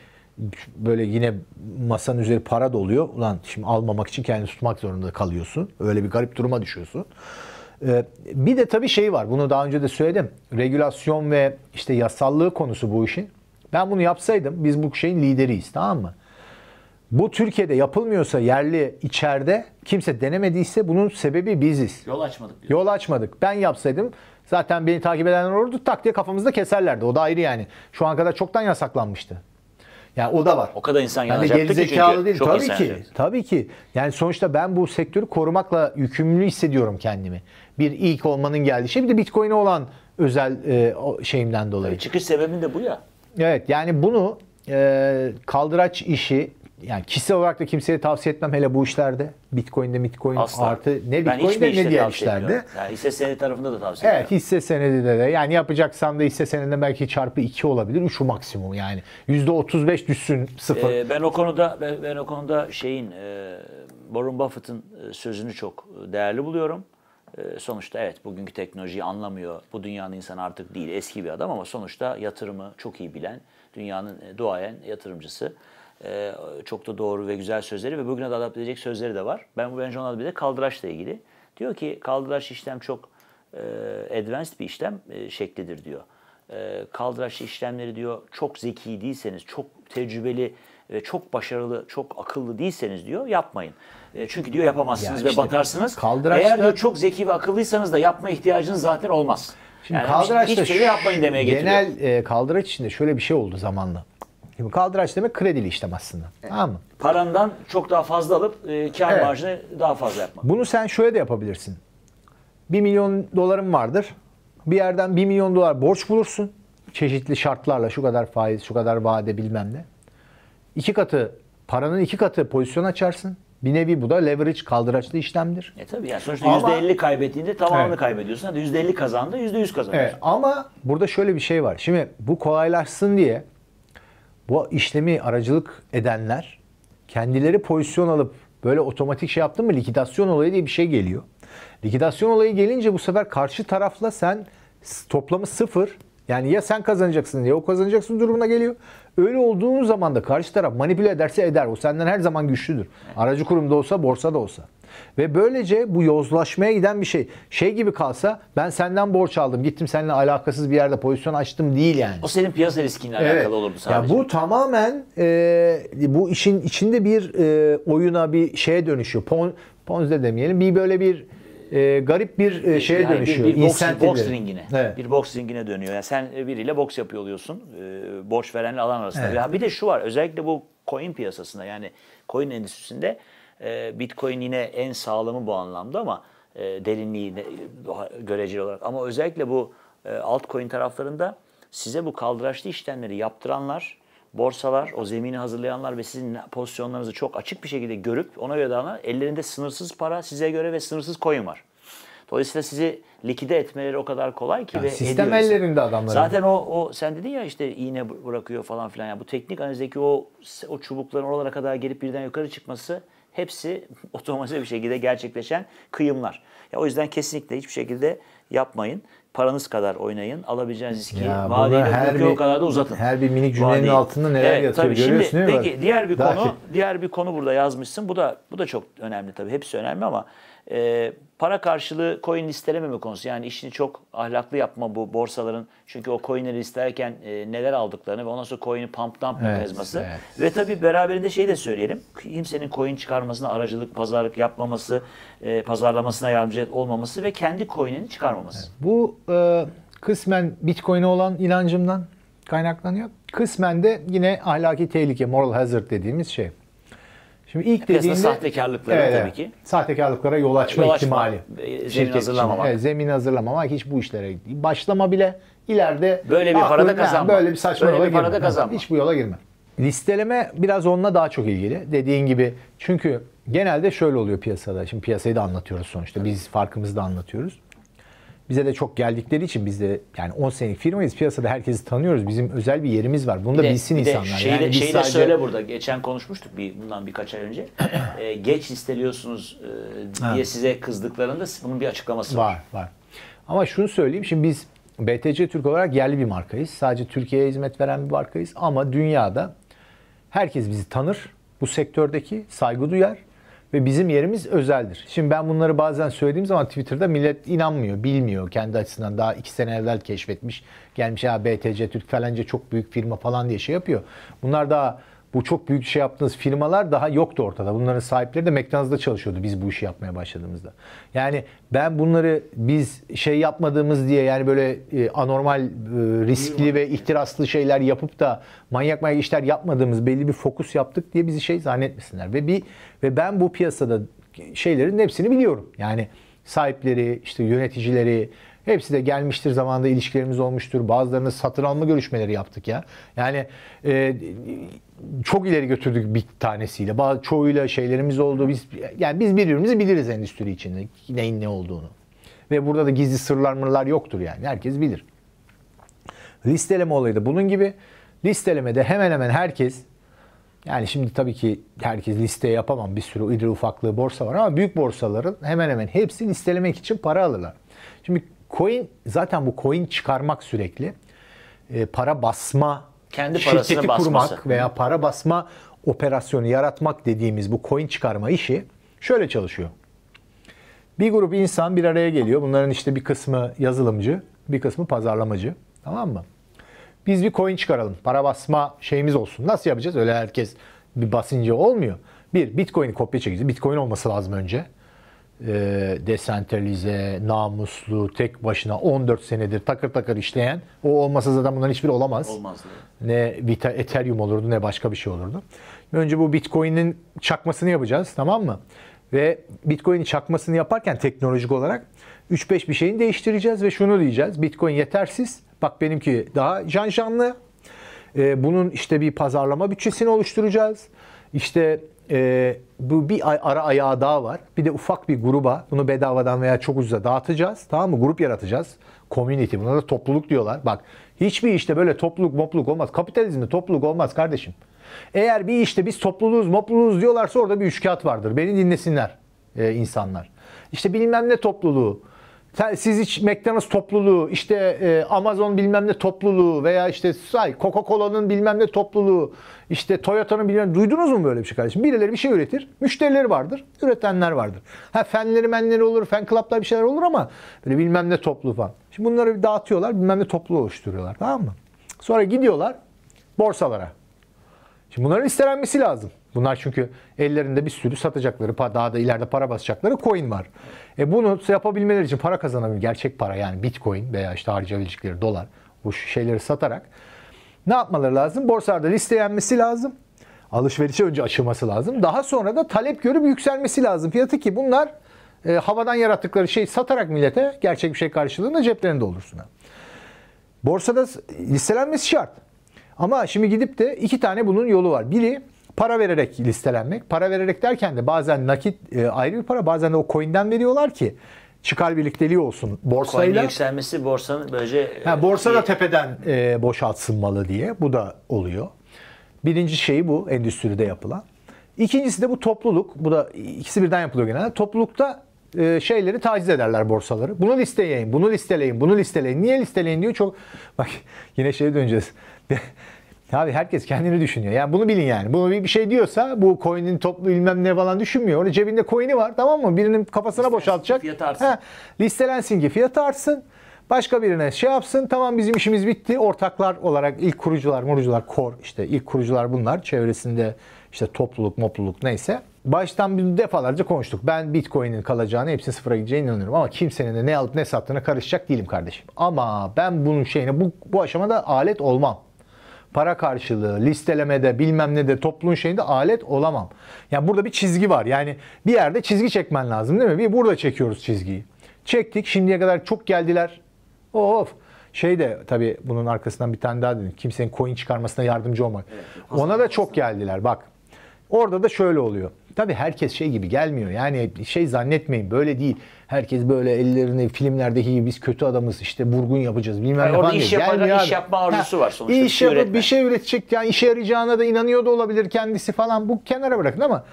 böyle yine masanın üzeri para doluyor. Ulan şimdi almamak için kendini tutmak zorunda kalıyorsun. Öyle bir garip duruma düşüyorsun. Ee, bir de tabii şey var. Bunu daha önce de söyledim. Regülasyon ve işte yasallığı konusu bu işin. Ben bunu yapsaydım biz bu şeyin lideriyiz tamam mı? Bu Türkiye'de yapılmıyorsa yerli içeride kimse denemediyse bunun sebebi biziz. Yol açmadık. Diyor. Yol açmadık. Ben yapsaydım zaten beni takip edenler olurdu tak diye kafamızda keserlerdi. O da ayrı yani. Şu an kadar çoktan yasaklanmıştı. Yani o da var. O kadar insan yani yanacak. çünkü. değil. Çok tabii ki. Tabii ki. Yani sonuçta ben bu sektörü korumakla yükümlü hissediyorum kendimi. Bir ilk olmanın geldiği şey. Bir de Bitcoin'e olan özel e, şeyimden dolayı. Tabii çıkış sebebim de bu ya. Evet. Yani bunu e, kaldıraç işi yani kişisel olarak da kimseye tavsiye etmem hele bu işlerde. Bitcoin'de Bitcoin Asla. artı ne Bitcoin'de ne diğer işlerde. Yani hisse senedi tarafında da tavsiye Evet ediyorum. hisse senedi de de. yani yapacaksan da hisse senedinde belki çarpı 2 olabilir. 3'ü maksimum yani. %35 düşsün sıfır. Ee, ben o konuda ben, ben o konuda şeyin e, Warren Buffett'ın e, sözünü çok değerli buluyorum. E, sonuçta evet bugünkü teknolojiyi anlamıyor. Bu dünyanın insanı artık değil eski bir adam ama sonuçta yatırımı çok iyi bilen dünyanın e, duayen yatırımcısı. Ee, çok da doğru ve güzel sözleri ve bugüne de adapte edecek sözleri de var. Ben bu Benjamin Adam'da kaldıraçla ilgili. Diyor ki kaldıraç işlem çok e, advanced bir işlem e, şeklidir diyor. E, işlemleri diyor çok zeki değilseniz, çok tecrübeli ve çok başarılı, çok akıllı değilseniz diyor yapmayın. E, çünkü diyor yapamazsınız yani işte, ve batarsınız. Kaldıraçta... Eğer diyor çok zeki ve akıllıysanız da yapma ihtiyacınız zaten olmaz. Şimdi yani kaldıraçta hiçbir şey yapmayın demeye getiriyor. Genel e, kaldıraç içinde şöyle bir şey oldu zamanla. Şimdi kaldıraç demek kredili işlem aslında. Evet. Tamam mı? Parandan çok daha fazla alıp e, kar evet. marjını daha fazla yapmak. Bunu sen şöyle de yapabilirsin. 1 milyon doların vardır. Bir yerden 1 milyon dolar borç bulursun. Çeşitli şartlarla şu kadar faiz, şu kadar vade bilmem ne. İki katı, paranın iki katı pozisyon açarsın. Bir nevi bu da leverage kaldıraçlı işlemdir. E tabii yani sonuçta yüzde elli kaybettiğinde tamamını evet. kaybediyorsun. Hadi %50 kazandı, %100 kazanıyorsun. Evet, ama burada şöyle bir şey var. Şimdi bu kolaylaşsın diye bu işlemi aracılık edenler kendileri pozisyon alıp böyle otomatik şey yaptın mı likidasyon olayı diye bir şey geliyor. Likidasyon olayı gelince bu sefer karşı tarafla sen toplamı sıfır yani ya sen kazanacaksın ya o kazanacaksın durumuna geliyor. Öyle olduğun zaman da karşı taraf manipüle ederse eder. O senden her zaman güçlüdür. Aracı kurumda olsa borsa da olsa. Ve böylece bu yozlaşmaya giden bir şey. Şey gibi kalsa ben senden borç aldım. Gittim seninle alakasız bir yerde pozisyon açtım değil yani. O senin piyasa riskinle evet. alakalı olurdu sadece. Ya bu tamamen e, bu işin içinde bir e, oyuna bir şeye dönüşüyor. Pon, Ponzi demeyelim. Bir böyle bir e, garip bir e, şeye şey, yani dönüşüyor. Bir, bir boks ringine. Evet. Bir boks ringine dönüyor. Yani sen biriyle boks yapıyor oluyorsun. E, borç verenle alan arasında. Evet. Ya bir de şu var. Özellikle bu coin piyasasında yani coin endüstrisinde e, Bitcoin yine en sağlamı bu anlamda ama e, derinliği e, göreceli olarak. Ama özellikle bu e, altcoin taraflarında size bu kaldıraçlı işlemleri yaptıranlar, borsalar, o zemini hazırlayanlar ve sizin pozisyonlarınızı çok açık bir şekilde görüp ona göre davranan ellerinde sınırsız para size göre ve sınırsız coin var. Dolayısıyla sizi likide etmeleri o kadar kolay ki yani ve sistem ediyoruz. ellerinde adamlar. Zaten o o sen dedin ya işte iğne bırakıyor falan filan ya yani bu teknik analizdeki o o çubukların oralara kadar gelip birden yukarı çıkması Hepsi (laughs) otomatize bir şekilde gerçekleşen kıyımlar. Ya o yüzden kesinlikle hiçbir şekilde yapmayın. Paranız kadar oynayın. Alabileceğiniz riski vadeyle her bir, o kadar da uzatın. Her bir minik cümlenin Vadeyi. altında neler evet, yatıyor tabii. görüyorsun Şimdi, değil mi? Peki diğer bir Daha konu, ki... Şey- diğer bir konu burada yazmışsın. Bu da bu da çok önemli tabii. Hepsi önemli ama e, para karşılığı coin listelememe konusu. Yani işini çok ahlaklı yapma bu borsaların. Çünkü o coinleri listelerken e, neler aldıklarını ve ondan sonra coin'i pump dump evet, Evet. Ve tabii beraberinde şey de söyleyelim. Kimsenin coin çıkarmasına aracılık, pazarlık yapmaması, e, pazarlamasına yardımcı olmaması ve kendi coin'ini çıkarmaması. Evet. Bu e, kısmen Bitcoin'e olan inancımdan kaynaklanıyor. Kısmen de yine ahlaki tehlike, moral hazard dediğimiz şey. Şimdi ilk Piyasada dediğinde sahtekarlıklara evet, tabii ki. Sahtekarlıklara yol açma yol açma, ihtimali. Zemin hazırlamamak. Için. Evet, zemin hazırlamamak hiç bu işlere başlama bile ileride böyle bir parada kazanma. böyle bir saçma böyle yola bir parada kazanma. Hiç bu yola girme. Listeleme biraz onunla daha çok ilgili. Dediğin gibi çünkü genelde şöyle oluyor piyasada. Şimdi piyasayı da anlatıyoruz sonuçta. Biz farkımızı da anlatıyoruz bize de çok geldikleri için biz de yani 10 senelik firmayız. Piyasada herkesi tanıyoruz. Bizim özel bir yerimiz var. Bunu da de, bilsin bir de insanlar. Şeyi, yani şeyi de söyle burada. Geçen konuşmuştuk bir bundan birkaç ay önce. (clears throat) e, geç listeliyorsunuz e, diye ha. size kızdıklarında bunun bir açıklaması var. Var var. Ama şunu söyleyeyim. Şimdi biz BTC Türk olarak yerli bir markayız. Sadece Türkiye'ye hizmet veren bir markayız. Ama dünyada herkes bizi tanır. Bu sektördeki saygı duyar ve bizim yerimiz özeldir. Şimdi ben bunları bazen söylediğim zaman Twitter'da millet inanmıyor, bilmiyor kendi açısından. Daha iki sene evvel keşfetmiş, gelmiş ya BTC Türk falanca çok büyük firma falan diye şey yapıyor. Bunlar daha bu çok büyük şey yaptığınız firmalar daha yoktu ortada. Bunların sahipleri de McDonald's'da çalışıyordu biz bu işi yapmaya başladığımızda. Yani ben bunları biz şey yapmadığımız diye yani böyle e, anormal e, riskli ve ihtiraslı şeyler yapıp da manyak manyak işler yapmadığımız belli bir fokus yaptık diye bizi şey zannetmesinler. Ve bir ve ben bu piyasada şeylerin hepsini biliyorum. Yani sahipleri, işte yöneticileri, Hepsi de gelmiştir zamanda ilişkilerimiz olmuştur. Bazılarını satın alma görüşmeleri yaptık ya. Yani e, çok ileri götürdük bir tanesiyle. Bazı çoğuyla şeylerimiz oldu. Biz yani biz birbirimizi biliriz endüstri içinde neyin ne olduğunu. Ve burada da gizli sırlar mırlar yoktur yani. Herkes bilir. Listeleme olayı da bunun gibi. Listelemede hemen hemen herkes yani şimdi tabii ki herkes liste yapamam. Bir sürü idri ufaklığı borsa var ama büyük borsaların hemen hemen hepsi listelemek için para alırlar. Şimdi Coin zaten bu coin çıkarmak sürekli e, para basma kendi şirketi basması. kurmak veya para basma operasyonu yaratmak dediğimiz bu coin çıkarma işi şöyle çalışıyor. Bir grup insan bir araya geliyor. Bunların işte bir kısmı yazılımcı, bir kısmı pazarlamacı. Tamam mı? Biz bir coin çıkaralım. Para basma şeyimiz olsun. Nasıl yapacağız? Öyle herkes bir basınca olmuyor. Bir, Bitcoin kopya çekeceğiz. Bitcoin olması lazım önce e, desentralize, namuslu, tek başına 14 senedir takır takır işleyen o olmasa zaten bunların hiçbiri olamaz. Olmaz. Ne Vita, Ethereum olurdu ne başka bir şey olurdu. Önce bu Bitcoin'in çakmasını yapacağız tamam mı? Ve Bitcoin'in çakmasını yaparken teknolojik olarak 3-5 bir şeyini değiştireceğiz ve şunu diyeceğiz. Bitcoin yetersiz. Bak benimki daha can canlı. Ee, bunun işte bir pazarlama bütçesini oluşturacağız. İşte e, bu bir ara ayağı daha var. Bir de ufak bir gruba bunu bedavadan veya çok ucuza dağıtacağız. Tamam mı? Grup yaratacağız. Community. Buna da topluluk diyorlar. Bak hiçbir işte böyle topluluk mopluluk olmaz. Kapitalizmde topluluk olmaz kardeşim. Eğer bir işte biz topluluğuz mopluluğuz diyorlarsa orada bir üçkağıt vardır. Beni dinlesinler e, insanlar. İşte bilmem ne topluluğu siz hiç McDonald's topluluğu, işte e, Amazon bilmem ne topluluğu veya işte say Coca-Cola'nın bilmem ne topluluğu, işte Toyota'nın bilmem duydunuz mu böyle bir şey kardeşim? Birileri bir şey üretir, müşterileri vardır, üretenler vardır. Ha fenleri menleri olur, fen club'lar bir şeyler olur ama böyle bilmem ne topluluğu falan. Şimdi bunları dağıtıyorlar, bilmem ne topluluğu oluşturuyorlar tamam mı? Sonra gidiyorlar borsalara. Şimdi bunların istelenmesi lazım. Bunlar çünkü ellerinde bir sürü satacakları, daha da ileride para basacakları coin var. E bunu yapabilmeleri için para kazanabilmeleri, gerçek para yani bitcoin veya işte harcayabilecekleri dolar bu şeyleri satarak ne yapmaları lazım? Borsada listelenmesi lazım. Alışverişe önce açılması lazım. Daha sonra da talep görüp yükselmesi lazım fiyatı ki bunlar e, havadan yarattıkları şeyi satarak millete gerçek bir şey karşılığında ceplerinde olursun. Borsada listelenmesi şart. Ama şimdi gidip de iki tane bunun yolu var. Biri para vererek listelenmek. Para vererek derken de bazen nakit e, ayrı bir para bazen de o coin'den veriyorlar ki çıkar birlikteliği olsun borsayla. Coin'in yükselmesi borsanın böylece... E, ha, borsa da tepeden e, boşaltsın malı diye. Bu da oluyor. Birinci şeyi bu endüstride yapılan. İkincisi de bu topluluk. Bu da ikisi birden yapılıyor genelde. Toplulukta e, şeyleri taciz ederler borsaları. Bunu listeleyin, bunu listeleyin, bunu listeleyin. Niye listeleyin diyor çok... (laughs) Bak yine şeye döneceğiz. (laughs) Abi herkes kendini düşünüyor. Yani bunu bilin yani. Bunu bir şey diyorsa bu coin'in toplu bilmem ne falan düşünmüyor. Onun cebinde coin'i var tamam mı? Birinin kafasına Listelensin boşaltacak. Fiyatı artsın. Ha, listelensin ki fiyatı artsın. Başka birine şey yapsın. Tamam bizim işimiz bitti. Ortaklar olarak ilk kurucular, murucular, kor işte ilk kurucular bunlar. Çevresinde işte topluluk, mopluluk neyse. Baştan bir defalarca konuştuk. Ben Bitcoin'in kalacağını, hepsinin sıfıra gideceğine inanıyorum. Ama kimsenin de ne alıp ne sattığına karışacak değilim kardeşim. Ama ben bunun şeyine bu, bu aşamada alet olmam para karşılığı, listelemede, bilmem ne de topluluğun şeyinde alet olamam. Yani burada bir çizgi var. Yani bir yerde çizgi çekmen lazım değil mi? Bir burada çekiyoruz çizgiyi. Çektik. Şimdiye kadar çok geldiler. Of. Şey de tabii bunun arkasından bir tane daha dedim. Kimsenin coin çıkarmasına yardımcı olmak. Evet, Ona da çok geldiler. Bak. Orada da şöyle oluyor. Tabi herkes şey gibi gelmiyor. Yani şey zannetmeyin böyle değil. Herkes böyle ellerini filmlerdeki gibi biz kötü adamız işte burgun yapacağız bilmem yani ne falan iş, yapan, iş yapma arzusu ha, var sonuçta. İş şey yapıp öğretmen. bir şey üretecek yani işe yarayacağına da inanıyor da olabilir kendisi falan bu kenara bırakın ama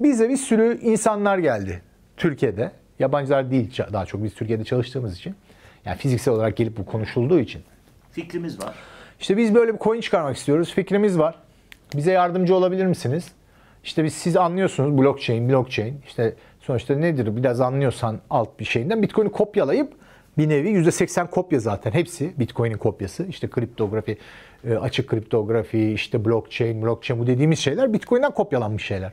bize bir sürü insanlar geldi Türkiye'de. Yabancılar değil daha çok biz Türkiye'de çalıştığımız için. Yani fiziksel olarak gelip bu konuşulduğu için. Fikrimiz var. İşte biz böyle bir coin çıkarmak istiyoruz. Fikrimiz var. Bize yardımcı olabilir misiniz? İşte biz siz anlıyorsunuz blockchain, blockchain. İşte sonuçta nedir biraz anlıyorsan alt bir şeyinden Bitcoin'i kopyalayıp bir nevi %80 kopya zaten hepsi Bitcoin'in kopyası. İşte kriptografi, e, açık kriptografi, işte blockchain, blockchain bu dediğimiz şeyler Bitcoin'den kopyalanmış şeyler.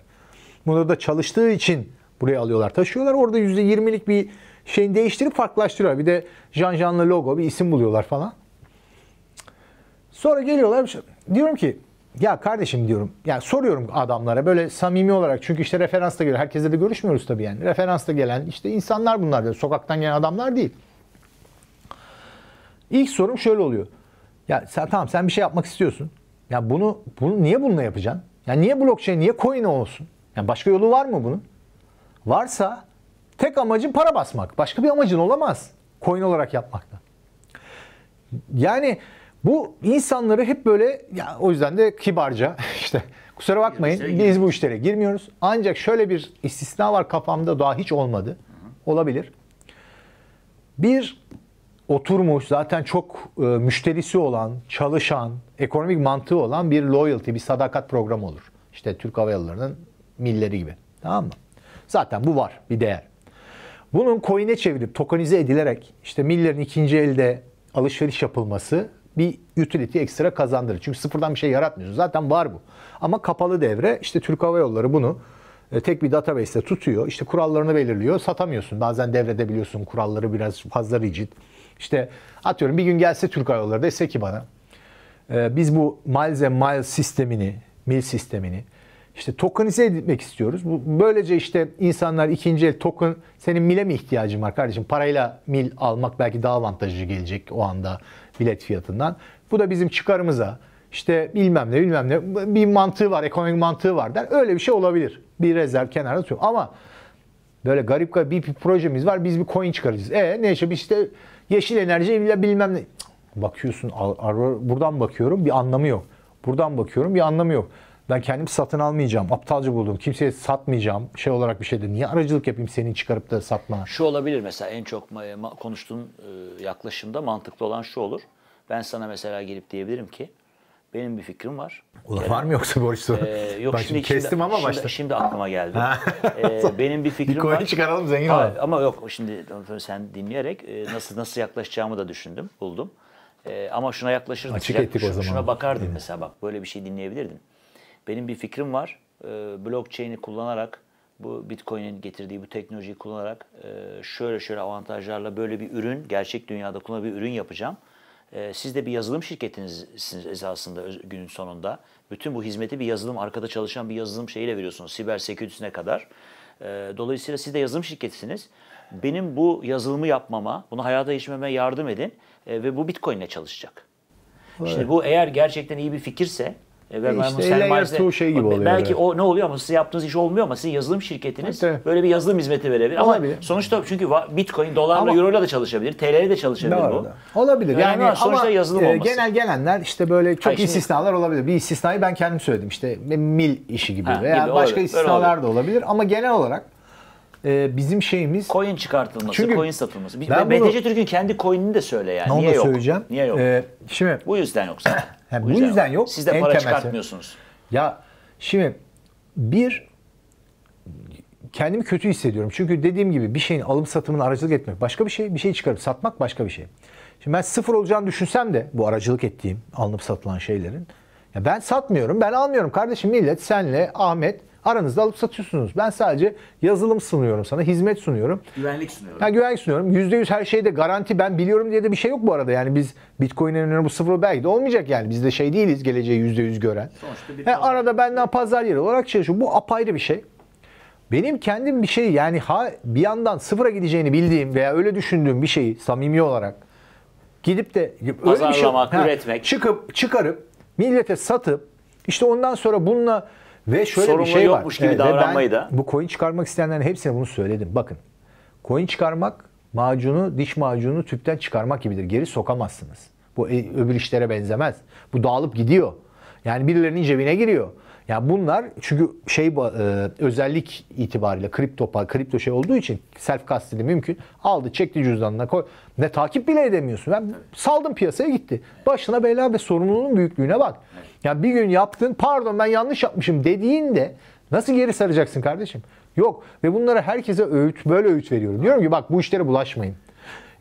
Burada da çalıştığı için buraya alıyorlar, taşıyorlar. Orada %20'lik bir şeyin değiştirip farklılaştırıyor. Bir de Jean Jean'lı logo bir isim buluyorlar falan. Sonra geliyorlar şey- diyorum ki ya kardeşim diyorum. Ya soruyorum adamlara böyle samimi olarak çünkü işte referansta gelen herkese de görüşmüyoruz tabii yani. Referansta gelen işte insanlar bunlar diyor. Sokaktan gelen adamlar değil. İlk sorum şöyle oluyor. Ya sen tamam sen bir şey yapmak istiyorsun. Ya bunu bunu niye bununla yapacaksın? Ya niye blockchain, niye coin olsun? Ya başka yolu var mı bunun? Varsa tek amacın para basmak. Başka bir amacın olamaz. Coin olarak yapmakta. Yani bu insanları hep böyle ya o yüzden de kibarca (laughs) işte kusura bakmayın şey biz bu işlere girmiyoruz. Ancak şöyle bir istisna var kafamda daha hiç olmadı. Olabilir. Bir oturmuş zaten çok e, müşterisi olan, çalışan, ekonomik mantığı olan bir loyalty, bir sadakat programı olur. İşte Türk Hava Yolları'nın milleri gibi. Tamam mı? Zaten bu var bir değer. Bunun coin'e çevirip tokenize edilerek işte millerin ikinci elde alışveriş yapılması bir utility ekstra kazandırır. Çünkü sıfırdan bir şey yaratmıyorsun. Zaten var bu. Ama kapalı devre işte Türk Hava Yolları bunu e, tek bir database'te tutuyor. İşte kurallarını belirliyor. Satamıyorsun. Bazen devrede biliyorsun Kuralları biraz fazla rigid. İşte atıyorum bir gün gelse Türk Hava Yolları dese ki bana e, biz bu miles and miles sistemini, mil sistemini işte tokenize etmek istiyoruz. Bu, böylece işte insanlar ikinci el token senin mile mi ihtiyacın var kardeşim? Parayla mil almak belki daha avantajlı gelecek o anda bilet fiyatından. Bu da bizim çıkarımıza işte bilmem ne bilmem ne bir mantığı var, ekonomik mantığı var der. Öyle bir şey olabilir. Bir rezerv kenarda tutuyor. Ama böyle garip garip bir, bir projemiz var. Biz bir coin çıkaracağız. E ne işte biz işte yeşil enerji bilmem ne. Bakıyorsun ar- ar- buradan bakıyorum bir anlamı yok. Buradan bakıyorum bir anlamı yok. Ben kendim satın almayacağım. Aptalca buldum. Kimseye satmayacağım. Şey olarak bir şeydi. Niye aracılık yapayım senin çıkarıp da satma? Şu olabilir mesela en çok konuştuğun e, yaklaşımda mantıklı olan şu olur. Ben sana mesela gelip diyebilirim ki benim bir fikrim var. Ulan var mı yoksa borçlu? E, yok ben şimdi kestim şimdi, ama başta. Şimdi, şimdi aklıma geldi. e, (laughs) benim bir fikrim Bitcoin'i var. çıkaralım zengin olalım. Ama yok şimdi sen dinleyerek e, nasıl nasıl yaklaşacağımı da düşündüm, buldum. E, ama şuna yaklaşırdım. Açık Sıcak, ettik şuna, o zaman. Şuna bakardım evet. mesela bak böyle bir şey dinleyebilirdim. Benim bir fikrim var. E, blockchain'i kullanarak bu Bitcoin'in getirdiği bu teknolojiyi kullanarak e, şöyle şöyle avantajlarla böyle bir ürün, gerçek dünyada kullanan bir ürün yapacağım. E, siz de bir yazılım şirketinizsiniz esasında günün sonunda. Bütün bu hizmeti bir yazılım, arkada çalışan bir yazılım şeyiyle veriyorsunuz. Siber security'sine kadar. E, dolayısıyla siz de yazılım şirketisiniz. Benim bu yazılımı yapmama, bunu hayata geçmeme yardım edin e, ve bu Bitcoin ile çalışacak. Evet. Şimdi bu eğer gerçekten iyi bir fikirse e, e işte sermayesi, şey gibi oluyor. Belki o ne oluyor ama siz yaptığınız iş olmuyor ama sizin yazılım şirketiniz evet, böyle bir yazılım hizmeti verebilir. Olabilir. Ama sonuçta çünkü bitcoin, dolarla, ama, euroyla da çalışabilir. TL ile de çalışabilir doğru. bu. Olabilir. Yani, yani sonuçta ama yazılım e, olması. Genel gelenler işte böyle çok Hayır, istisnalar şimdi, olabilir. Bir istisnayı ben kendim söyledim. işte mil işi gibi ha, veya gibi, başka olabilir, istisnalar olabilir. da olabilir. Ama genel olarak e, bizim şeyimiz coin çıkartılması, çünkü coin satılması. Ben BTC Türk'ün kendi coin'ini de söyle yani. Onu Niye da yok? söyleyeceğim. Niye yok? E, şimdi bu yüzden yoksa. Yani bu yüzden, yok. Siz de en para temesi. çıkartmıyorsunuz. Ya şimdi bir kendimi kötü hissediyorum. Çünkü dediğim gibi bir şeyin alım satımını aracılık etmek başka bir şey, bir şey çıkarıp satmak başka bir şey. Şimdi ben sıfır olacağını düşünsem de bu aracılık ettiğim alınıp satılan şeylerin. Ya ben satmıyorum, ben almıyorum. Kardeşim millet senle Ahmet Aranızda alıp satıyorsunuz. Ben sadece yazılım sunuyorum sana, hizmet sunuyorum. Güvenlik sunuyorum. Ha, güvenlik sunuyorum. Yüzde yüz her şeyde garanti ben biliyorum diye de bir şey yok bu arada. Yani biz Bitcoin'e inanıyorum bu sıfır belki de olmayacak yani. Biz de şey değiliz geleceği yüz gören. Sonuçta bir ha, arada benden pazar yeri olarak çalışıyor. Bu apayrı bir şey. Benim kendim bir şey yani ha bir yandan sıfıra gideceğini bildiğim veya öyle düşündüğüm bir şeyi samimi olarak gidip de öyle bir şey, ha, üretmek. çıkıp çıkarıp millete satıp işte ondan sonra bununla ve şöyle Sorumlu bir şey var. yokmuş gibi davranmayı da. Bu coin çıkarmak isteyenlerin hepsine bunu söyledim. Bakın coin çıkarmak macunu, diş macunu tüpten çıkarmak gibidir. Geri sokamazsınız. Bu e, öbür işlere benzemez. Bu dağılıp gidiyor. Yani birilerinin cebine giriyor. Yani bunlar çünkü şey e, özellik itibariyle kripto kripto şey olduğu için self custody mümkün. Aldı çekti cüzdanına koy. Ne takip bile edemiyorsun. Ben saldım piyasaya gitti. Başına bela ve sorumluluğun büyüklüğüne bak. Yani bir gün yaptın pardon ben yanlış yapmışım dediğinde nasıl geri saracaksın kardeşim? Yok ve bunlara herkese öğüt böyle öğüt veriyorum. Diyorum ki bak bu işlere bulaşmayın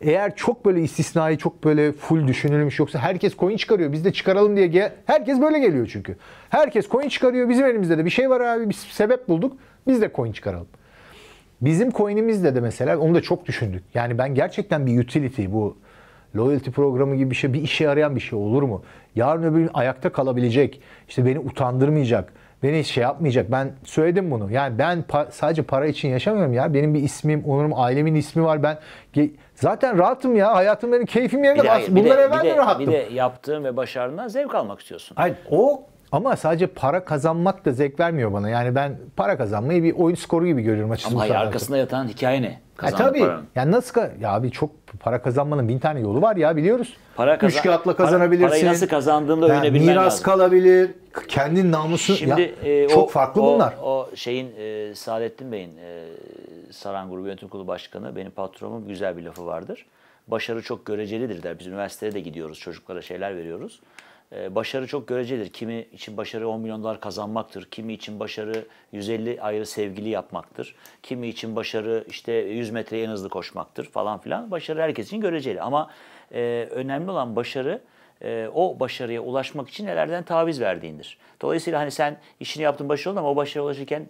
eğer çok böyle istisnai, çok böyle full düşünülmüş yoksa herkes coin çıkarıyor. Biz de çıkaralım diye gel herkes böyle geliyor çünkü. Herkes coin çıkarıyor. Bizim elimizde de bir şey var abi. Biz sebep bulduk. Biz de coin çıkaralım. Bizim coin'imizde de mesela onu da çok düşündük. Yani ben gerçekten bir utility bu loyalty programı gibi bir şey bir işe yarayan bir şey olur mu? Yarın öbür gün ayakta kalabilecek, işte beni utandırmayacak, Beni şey yapmayacak. Ben söyledim bunu. Yani ben pa sadece para için yaşamıyorum ya. Benim bir ismim, onurum, ailemin ismi var. Ben zaten rahatım ya. Hayatım benim keyfim yerinde. Bunlar bir de, evvel de, de rahattım. Bir de yaptığım ve başardığından zevk almak istiyorsun. Hayır, o ama sadece para kazanmak da zevk vermiyor bana. Yani ben para kazanmayı bir oyun skoru gibi görüyorum açıkçası. Ama arkasında yatan hikaye ne? E tabii. Paranın. Yani nasıl ka- ya abi çok para kazanmanın bin tane yolu var ya biliyoruz. Para kazan- Müşkilatla kazanabilirsin. Para, parayı nasıl kazandığında yani öğrenebilmen miras lazım. Miras kalabilir. Kendi namusun. Şimdi ya, e, çok o, farklı o, bunlar. O şeyin e, Saadettin Bey'in e, Saran Grubu Yönetim Kurulu Başkanı benim patronum güzel bir lafı vardır. Başarı çok görecelidir der. Biz üniversiteye de gidiyoruz. Çocuklara şeyler veriyoruz. Ee, başarı çok görecelidir. Kimi için başarı 10 milyon dolar kazanmaktır. Kimi için başarı 150 ayrı sevgili yapmaktır. Kimi için başarı işte 100 metreye en hızlı koşmaktır falan filan. Başarı herkes için göreceli ama e, önemli olan başarı e, o başarıya ulaşmak için nelerden taviz verdiğindir. Dolayısıyla hani sen işini yaptın başarılı ama o başarıya ulaşırken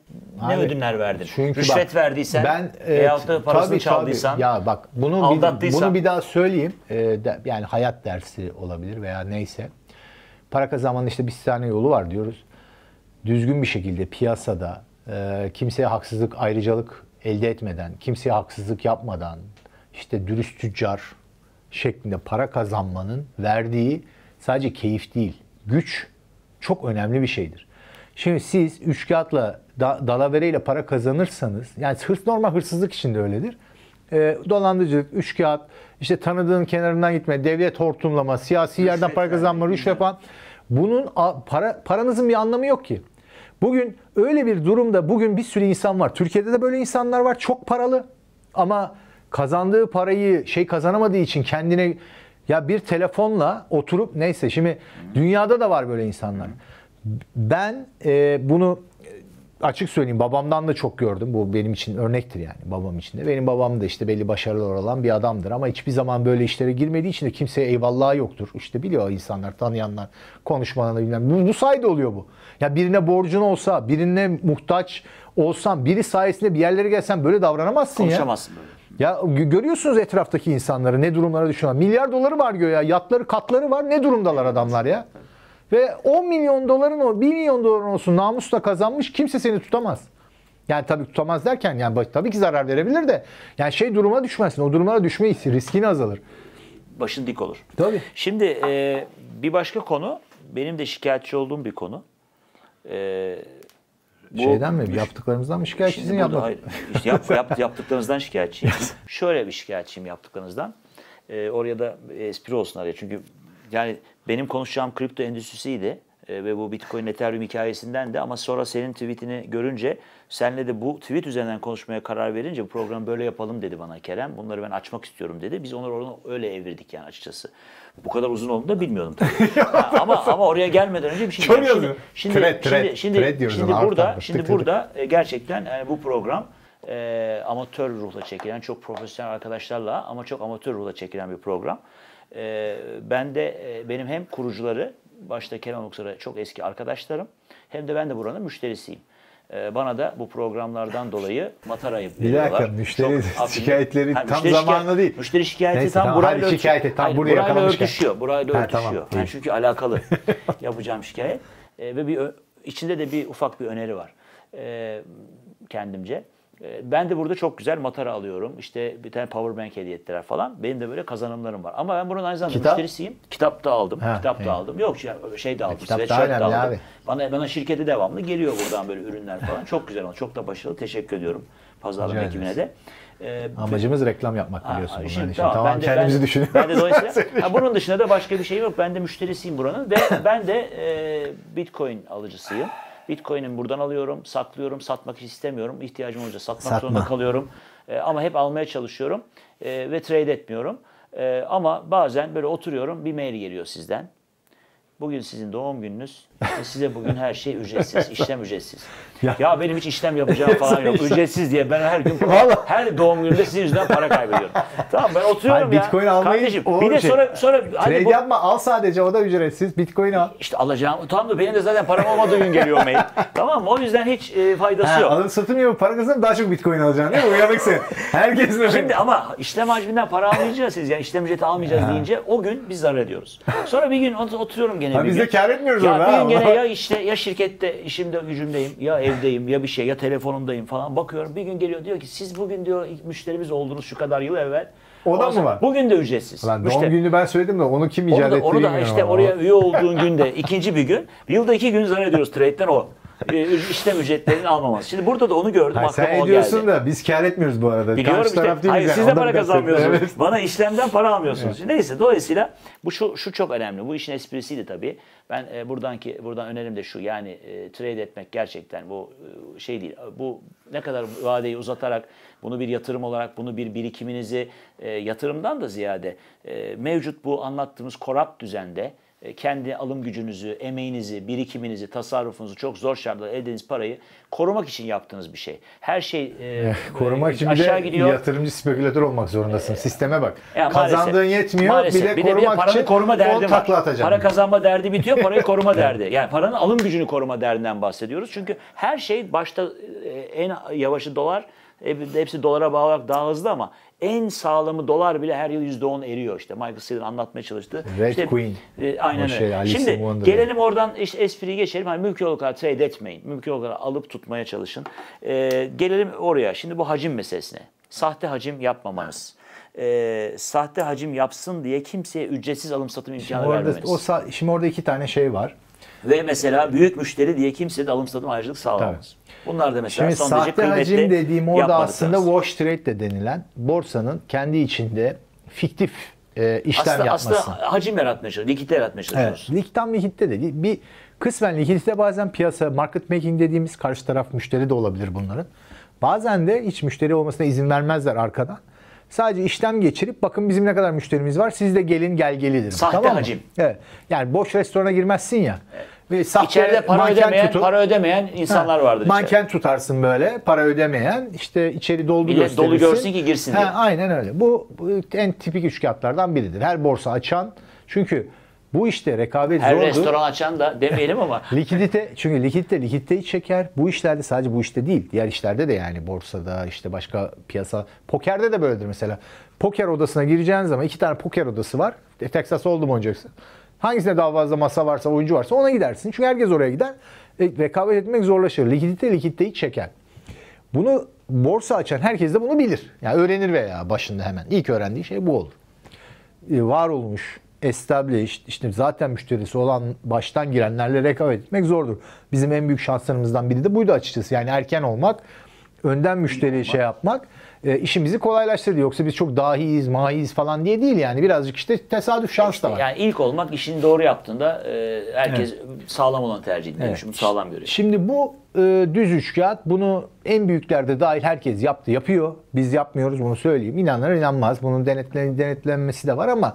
ne ödünler verdin? Çünkü Rüşvet bak, verdiysen ben, e, veyahut da parasını tabii, çaldıysan, tabii. Ya bak bunu bir, bunu bir daha söyleyeyim. E, de, yani hayat dersi olabilir veya neyse. Para kazanmanın işte bir tane yolu var diyoruz. Düzgün bir şekilde piyasada e, kimseye haksızlık, ayrıcalık elde etmeden, kimseye haksızlık yapmadan, işte dürüst tüccar şeklinde para kazanmanın verdiği sadece keyif değil, güç çok önemli bir şeydir. Şimdi siz üç kağıtla, da, dalavereyle para kazanırsanız, yani hırs normal hırsızlık içinde öyledir. E, dolandırıcılık, üç kağıt, işte tanıdığın kenarından gitme, devlet hortumlama, siyasi rüşvet yerden para kazanma, rüşvet yapan. Bunun para, paranızın bir anlamı yok ki. Bugün öyle bir durumda bugün bir sürü insan var. Türkiye'de de böyle insanlar var. Çok paralı ama kazandığı parayı şey kazanamadığı için kendine ya bir telefonla oturup neyse şimdi dünyada da var böyle insanlar. Ben e, bunu açık söyleyeyim babamdan da çok gördüm. Bu benim için örnektir yani babam için de. Benim babam da işte belli başarılar olan bir adamdır ama hiçbir zaman böyle işlere girmediği için de kimseye eyvallah yoktur. İşte biliyor insanlar, tanıyanlar, konuşmalarında bilmem. Bu, bu sayede oluyor bu. Ya birine borcun olsa, birine muhtaç olsan, biri sayesinde bir yerlere gelsen böyle davranamazsın Konuşamazsın ya. Konuşamazsın. Ya görüyorsunuz etraftaki insanları ne durumlara düşüyorlar. Milyar doları var diyor ya. Yatları, katları var. Ne durumdalar adamlar ya? Ve 10 milyon doların o 1 milyon doların olsun namusla kazanmış kimse seni tutamaz. Yani tabii tutamaz derken yani tabii ki zarar verebilir de yani şey duruma düşmezsin. O durumlara düşme hissi riskin azalır. Başın dik olur. Tabii. Şimdi e, bir başka konu benim de şikayetçi olduğum bir konu. E, bu, Şeyden mi? Yaptıklarımızdan mı şikayetçisin? Yapmak... Hayır. İşte yap, yap, yaptıklarınızdan şikayetçiyim. (laughs) Şöyle bir şikayetçiyim yaptıklarınızdan. E, oraya da espri olsun araya. Çünkü yani benim konuşacağım kripto endüstrisiydi e, ve bu Bitcoin Ethereum hikayesinden de ama sonra senin tweetini görünce senle de bu tweet üzerinden konuşmaya karar verince bu programı böyle yapalım dedi bana Kerem. Bunları ben açmak istiyorum dedi. Biz onları onu öyle evirdik yani açıkçası. Bu kadar uzun olduğunu da bilmiyordum tabii. (laughs) ama ama oraya gelmeden önce bir şey Çok diyeceğim. Şimdi şimdi thread, şimdi şimdi, thread şimdi burada artan, şimdi tık, burada tık. E, gerçekten yani bu program e, amatör ruhla çekilen çok profesyonel arkadaşlarla ama çok amatör ruhla çekilen bir program. E, ben de e, benim hem kurucuları, başta Kenan Uksar'a çok eski arkadaşlarım, hem de ben de buranın müşterisiyim. E, bana da bu programlardan dolayı matarayı veriyorlar. Bir dakika müşteri çok, (laughs) şikayetleri ha, tam müşteri zamanlı değil. Müşteri şikayeti Neyse, tam tamam, burayla, şikayeti, tam hayır, buraya burayla örtüşüyor. Burayla (laughs) ha, örtüşüyor. Tamam, yani çünkü alakalı (laughs) yapacağım şikayet. E, ve bir içinde de bir ufak bir öneri var. E, kendimce. Ee, ben de burada çok güzel matara alıyorum. İşte bir tane Powerbank bank falan. Benim de böyle kazanımlarım var. Ama ben bunun aynı zamanda kitap? müşterisiyim. Kitap da aldım. Ha, kitap he. da aldım. Yok şey, şey de aldım. kitap daha önemli aldım. abi. Bana, bana şirkete devamlı geliyor buradan böyle ürünler falan. çok güzel. Çok da başarılı. Teşekkür ediyorum pazarlama Rica ekibine de. Ee, Amacımız reklam yapmak biliyorsunuz. Şimdi, bunların tamam, tamam ben kendimizi ben, düşünüyoruz. Ben de dolayısıyla, (laughs) ha, bunun dışında da başka bir şey yok. Ben de müşterisiyim buranın ve ben de e, Bitcoin alıcısıyım. Bitcoin'im buradan alıyorum, saklıyorum, satmak istemiyorum. İhtiyacım olunca satmak Satma. zorunda kalıyorum. E, ama hep almaya çalışıyorum e, ve trade etmiyorum. E, ama bazen böyle oturuyorum bir mail geliyor sizden. Bugün sizin doğum gününüz. Size bugün her şey ücretsiz, (laughs) işlem ücretsiz. Ya, ya benim hiç işlem yapacağım falan yok. Ücretsiz diye ben her gün her doğum günümde sizin yüzünden para kaybediyorum. Tamam ben oturuyorum Hayır, ya. Bitcoin almayı Kardeşim, bir de şey. sonra sonra hani Trade hani bu, yapma al sadece o da ücretsiz. Bitcoin al. İşte alacağım. Tamam da benim de zaten param olmadığı gün geliyor mail. tamam mı? O yüzden hiç e, faydası ha, yok. Alın satın yapıp para kazanıp daha çok Bitcoin alacaksın değil mi? Uyanık sen. Herkes mi? Şimdi ama işlem hacminden para almayacağız siz. Yani işlem ücreti almayacağız ha. deyince o gün biz zarar ediyoruz. Sonra bir gün oturuyorum gene gene ha, biz de kar etmiyoruz ya ona. Bir gün gene ya işte ya şirkette işimde gücümdeyim ya evdeyim ya bir şey ya telefonumdayım falan bakıyorum. Bir gün geliyor diyor ki siz bugün diyor ilk müşterimiz oldunuz şu kadar yıl evvel. O da mı var? Bugün de ücretsiz. Lan doğum işte, günü ben söyledim de onu kim icat etti Onu da, onu da işte ama. oraya üye olduğun günde ikinci bir gün. Yılda iki gün zannediyoruz trade'den o. Ee, işlem ücretlerini almaması. Şimdi burada da onu gördüm. Hayır, sen ediyorsun da biz kar etmiyoruz bu arada. Biliyorum Karşı işte. Taraf değil Hayır, yani. siz de para kazanmıyorsunuz. Evet. Bana işlemden para almıyorsunuz. Evet. Neyse dolayısıyla bu şu, şu çok önemli. Bu işin esprisiydi tabii. Ben e, buradan ki buradan önerim de şu. Yani e, trade etmek gerçekten bu e, şey değil. Bu ne kadar vadeyi uzatarak bunu bir yatırım olarak bunu bir birikiminizi e, yatırımdan da ziyade e, mevcut bu anlattığımız korap düzende e, kendi alım gücünüzü, emeğinizi, birikiminizi, tasarrufunuzu çok zor şartlarda elde ettiğiniz parayı korumak için yaptığınız bir şey. Her şey e, (laughs) eh, korumak e, için aşağı de gidiyor. yatırımcı spekülatör olmak zorundasın. E, Sisteme bak. Ya, Kazandığın maalesef, yetmiyor. Maalesef. Bir de bir korumak de, bir de için koruma derdi var. Atacağım. Para kazanma derdi bitiyor, parayı koruma (laughs) derdi. Yani paranın alım gücünü koruma derdinden bahsediyoruz. Çünkü her şey başta e, en yavaşı dolar hepsi dolara bağlı olarak daha hızlı ama en sağlamı dolar bile her yıl %10 eriyor işte. Michael Saylor anlatmaya çalıştı. Red işte, Queen. E, aynen öyle. Şey, Alice Şimdi gelelim oradan işte espriyi geçelim. Hani mümkün olduğu kadar trade etmeyin. Mümkün olduğu kadar alıp tutmaya çalışın. E, gelelim oraya. Şimdi bu hacim meselesine. Sahte hacim yapmamanız. e, sahte hacim yapsın diye kimseye ücretsiz alım satım imkanı şimdi orada, vermemeniz. O, şimdi orada iki tane şey var. Ve mesela büyük müşteri diye kimse de alım satım ayrıcılık sağlamaz. Tabii. Bunlar da mesela Şimdi son derece kıymetli hacim dediğim orada aslında wash trade de denilen borsanın kendi içinde fiktif e, işlem aslında, yapması. Aslında hacim yaratmaya çalışıyoruz, likidite yaratmaya çalışıyoruz. Evet, likitten likitte de değil. Bir kısmen likidite bazen piyasa, market making dediğimiz karşı taraf müşteri de olabilir bunların. Bazen de hiç müşteri olmasına izin vermezler arkadan. Sadece işlem geçirip bakın bizim ne kadar müşterimiz var. Siz de gelin gel gelidir. Sahte tamam hacim. Evet. Yani boş restorana girmezsin ya. Evet. sahte İçeride para ödemeyen, tutup, para ödemeyen insanlar ha, vardır. Manken içeride. tutarsın böyle para ödemeyen işte içeri dolu gösterirsin. dolu görsün ki girsin ha, diye. Aynen öyle. Bu, bu en tipik üç biridir. Her borsa açan çünkü bu işte rekabet Her zordur. restoran açan da demeyelim ama. (laughs) likidite çünkü likidite likiditeyi çeker. Bu işlerde sadece bu işte değil. Diğer işlerde de yani borsada işte başka piyasa. Pokerde de böyledir mesela. Poker odasına gireceğiniz zaman iki tane poker odası var. E, Texas Hold'em oynayacaksın. Hangisine daha fazla masa varsa, oyuncu varsa ona gidersin. Çünkü herkes oraya gider. E, rekabet etmek zorlaşır. Likidite likiditeyi çeker. Bunu borsa açan herkes de bunu bilir. Yani öğrenir veya başında hemen. İlk öğrendiği şey bu olur. E, var olmuş established, işte zaten müşterisi olan baştan girenlerle rekabet etmek zordur. Bizim en büyük şanslarımızdan biri de buydu açıkçası. Yani erken olmak, önden müşteri şey yapmak e, işimizi kolaylaştırdı. Yoksa biz çok dahiyiz, mahiyiz falan diye değil yani. Birazcık işte tesadüf şans işte, da var. Yani ilk olmak işini doğru yaptığında e, herkes evet. sağlam olan tercih ediyor. Evet. Şimdi sağlam görüyor. Şimdi bu e, düz üç kağıt bunu en büyüklerde dahil herkes yaptı, yapıyor. Biz yapmıyoruz bunu söyleyeyim. İnanır inanmaz. Bunun denetlen denetlenmesi de var ama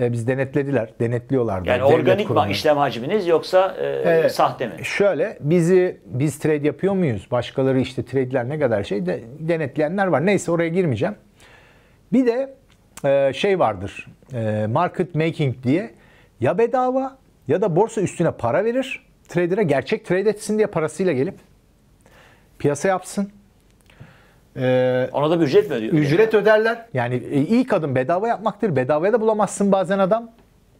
ee, biz denetlediler, denetliyorlardı. Yani Devlet organik kurumları. işlem hacminiz yoksa e, evet, sahte mi? Şöyle bizi biz trade yapıyor muyuz? Başkaları işte trade'ler ne kadar şey de, denetleyenler var. Neyse oraya girmeyeceğim. Bir de e, şey vardır. E, market making diye ya bedava ya da borsa üstüne para verir. Trader'a gerçek trade etsin diye parasıyla gelip piyasa yapsın. Ee, Ona da bir ücret mi ödüyor? Ücret öderler. Yani e, ilk adım bedava yapmaktır. Bedavaya da bulamazsın bazen adam.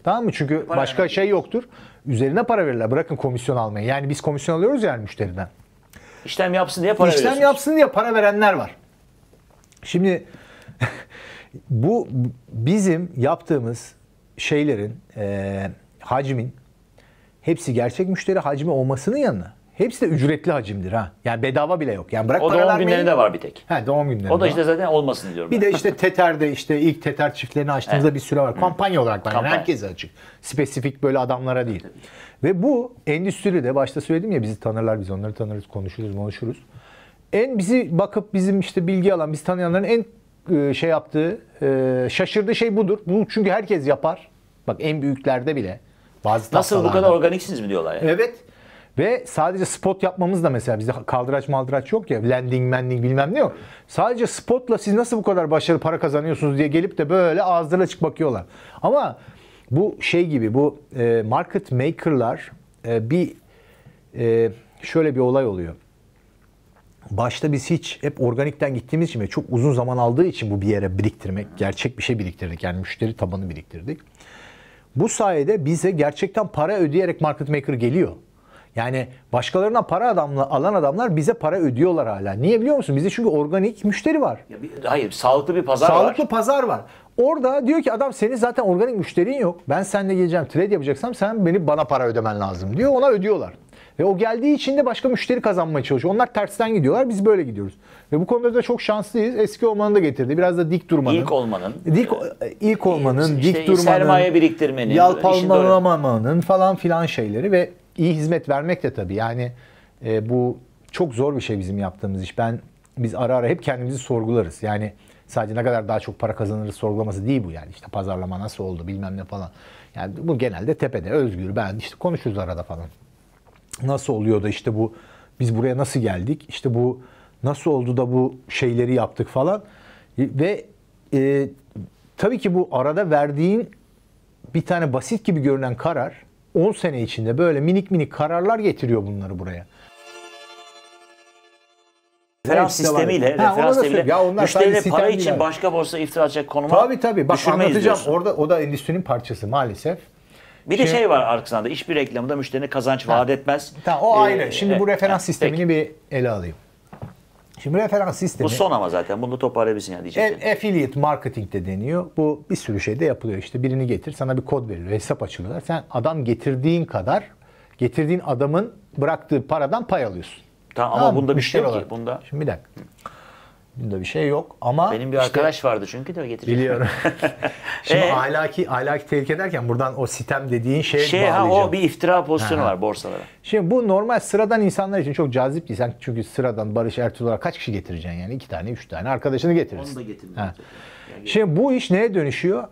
Tamam mı? Çünkü Para başka vermek. şey yoktur. Üzerine para verirler. Bırakın komisyon almayı. Yani biz komisyon alıyoruz yani müşteriden. İşlem yapsın diye para İşlem veriyorsunuz. yapsın diye para verenler var. Şimdi (laughs) bu bizim yaptığımız şeylerin e, hacmin hepsi gerçek müşteri hacmi olmasının yanına Hepsi de ücretli hacimdir ha. Yani bedava bile yok. Yani bırak o doğum günlerinde var bir tek. He doğum günlerinde. O da işte zaten olmasın diyorum. Bir ben. de işte (laughs) Teter'de işte ilk Teter çiftlerini açtığımızda evet. bir süre var. Kampanya hmm. olarak var. Kampanya. Yani herkese açık. Spesifik böyle adamlara değil. Evet. Ve bu endüstride başta söyledim ya bizi tanırlar biz onları tanırız konuşuruz konuşuruz. En bizi bakıp bizim işte bilgi alan bizi tanıyanların en e, şey yaptığı e, şaşırdığı şey budur. Bunu çünkü herkes yapar. Bak en büyüklerde bile. Bazı Nasıl bu kadar organiksiniz mi diyorlar yani? Evet. Ve sadece spot yapmamız da mesela bizde kaldıraç maldıraç yok ya landing landing bilmem ne yok. Sadece spotla siz nasıl bu kadar başarılı para kazanıyorsunuz diye gelip de böyle ağızları açık bakıyorlar. Ama bu şey gibi bu e, market maker'lar e, bir e, şöyle bir olay oluyor. Başta biz hiç hep organikten gittiğimiz için ve çok uzun zaman aldığı için bu bir yere biriktirmek, gerçek bir şey biriktirdik. Yani müşteri tabanı biriktirdik. Bu sayede bize gerçekten para ödeyerek market maker geliyor. Yani başkalarına para adamla, alan adamlar bize para ödüyorlar hala. Niye biliyor musun? Bizde çünkü organik müşteri var. Ya bir, hayır, sağlıklı bir pazar sağlıklı var. Sağlıklı pazar var. Orada diyor ki adam senin zaten organik müşterin yok. Ben seninle geleceğim trade yapacaksam sen beni bana para ödemen lazım diyor. Ona ödüyorlar. Ve o geldiği için de başka müşteri kazanmaya çalışıyor. Onlar tersten gidiyorlar. Biz böyle gidiyoruz. Ve bu konuda da çok şanslıyız. Eski olmanın da getirdi. Biraz da dik durmanın. İlk olmanın. Dik, ilk olmanın, işte dik durmanın. Sermaye biriktirmenin. Yalpalamamanın falan filan şeyleri ve iyi hizmet vermek de tabii. Yani e, bu çok zor bir şey bizim yaptığımız iş. Ben biz ara ara hep kendimizi sorgularız. Yani sadece ne kadar daha çok para kazanırız sorgulaması değil bu yani. İşte pazarlama nasıl oldu bilmem ne falan. Yani bu genelde tepede özgür ben işte konuşuruz arada falan. Nasıl oluyor da işte bu biz buraya nasıl geldik? İşte bu nasıl oldu da bu şeyleri yaptık falan. E, ve e, tabii ki bu arada verdiğin bir tane basit gibi görünen karar 10 sene içinde böyle minik minik kararlar getiriyor bunları buraya. Referans sistemiyle, ha, referans sistemiyle ya müşterileri para için yani. başka borsa iftira atacak konuma Tabii tabii. Bak anlatacağım. Diyorsun. Orada, o da endüstrinin parçası maalesef. Bir Şimdi, de şey var arkasında. bir reklamda müşterine kazanç ha, vaat etmez. Tamam, o ee, ayrı. Şimdi e, bu referans ha, e, sistemini peki. bir ele alayım. Şimdi referans sistemi. Bu son ama zaten bunu toparlayabilirsin yani diyecektim. E, affiliate marketing de deniyor. Bu bir sürü şeyde yapılıyor. İşte birini getir sana bir kod veriliyor. Hesap açılıyorlar. Sen adam getirdiğin kadar getirdiğin adamın bıraktığı paradan pay alıyorsun. Tamam, tamam ama bunda bir şey yok ki. Bunda... Şimdi bir dakika. Bunda bir şey yok ama benim bir işte, arkadaş vardı çünkü de getireceğim. Biliyorum. (laughs) Şimdi ee? ahlaki ahlaki tehlike derken buradan o sitem dediğin şeye şey bağlayacağım. Ha, o bir iftira pozisyonu ha. var borsalara. Şimdi bu normal sıradan insanlar için çok cazip değil. Sen çünkü sıradan Barış Ertuğrul'a kaç kişi getireceksin yani? iki tane, üç tane arkadaşını getirirsin. Onu da getirmeyeceksin. Yani şimdi bu iş neye dönüşüyor?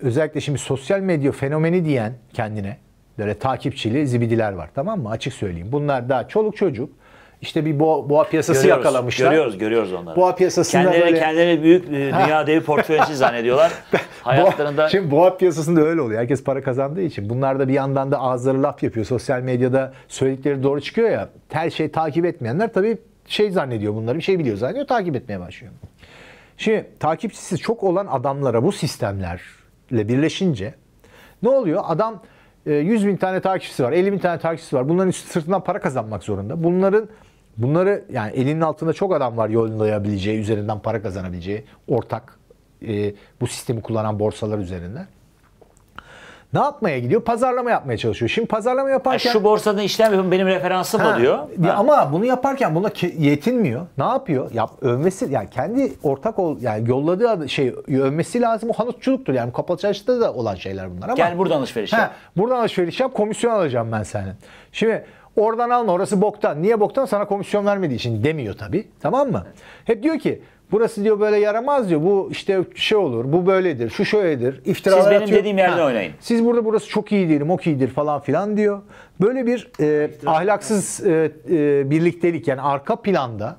Özellikle şimdi sosyal medya fenomeni diyen kendine böyle takipçili zibidiler var tamam mı? Açık söyleyeyim. Bunlar daha çoluk çocuk işte bir boğa, boğa piyasası görüyoruz, yakalamışlar. Görüyoruz, görüyoruz onları. Boğa piyasasında kendileri, böyle... Kendileri büyük e, dünya devi portföyüsü zannediyorlar. (laughs) Hayatlarında... Boğa, şimdi boğa piyasasında öyle oluyor. Herkes para kazandığı için. Bunlar da bir yandan da ağızları laf yapıyor. Sosyal medyada söyledikleri doğru çıkıyor ya. Her şeyi takip etmeyenler tabii şey zannediyor bunları, bir şey biliyor zannediyor. Takip etmeye başlıyor. Şimdi takipçisi çok olan adamlara bu sistemlerle birleşince ne oluyor? Adam 100 e, bin tane takipçisi var, 50 bin tane takipçisi var. Bunların sırtından para kazanmak zorunda. Bunların Bunları yani elinin altında çok adam var yollayabileceği, üzerinden para kazanabileceği ortak e, bu sistemi kullanan borsalar üzerinden. Ne yapmaya gidiyor? Pazarlama yapmaya çalışıyor. Şimdi pazarlama yaparken... Ya şu borsada işlem yapın benim referansım ha, o diyor. Ha. Ama bunu yaparken buna yetinmiyor. Ne yapıyor? Yap, övmesi, yani kendi ortak ol, yani yolladığı şey övmesi lazım. O hanutçuluktur. Yani kapalı çarşıda da olan şeyler bunlar ama... Gel buradan alışveriş yap. Buradan alışveriş yap. Komisyon alacağım ben senin. Şimdi Oradan alma orası boktan. Niye boktan? Sana komisyon vermediği için demiyor tabii. Tamam mı? Hep diyor ki Burası diyor böyle yaramaz diyor. Bu işte şey olur, bu böyledir, şu şöyledir. İftiralar Siz benim atıyor. dediğim yerde ha, oynayın. Siz burada burası çok iyi değilim, ok iyidir falan filan diyor. Böyle bir e, ahlaksız e, e, birliktelik yani arka planda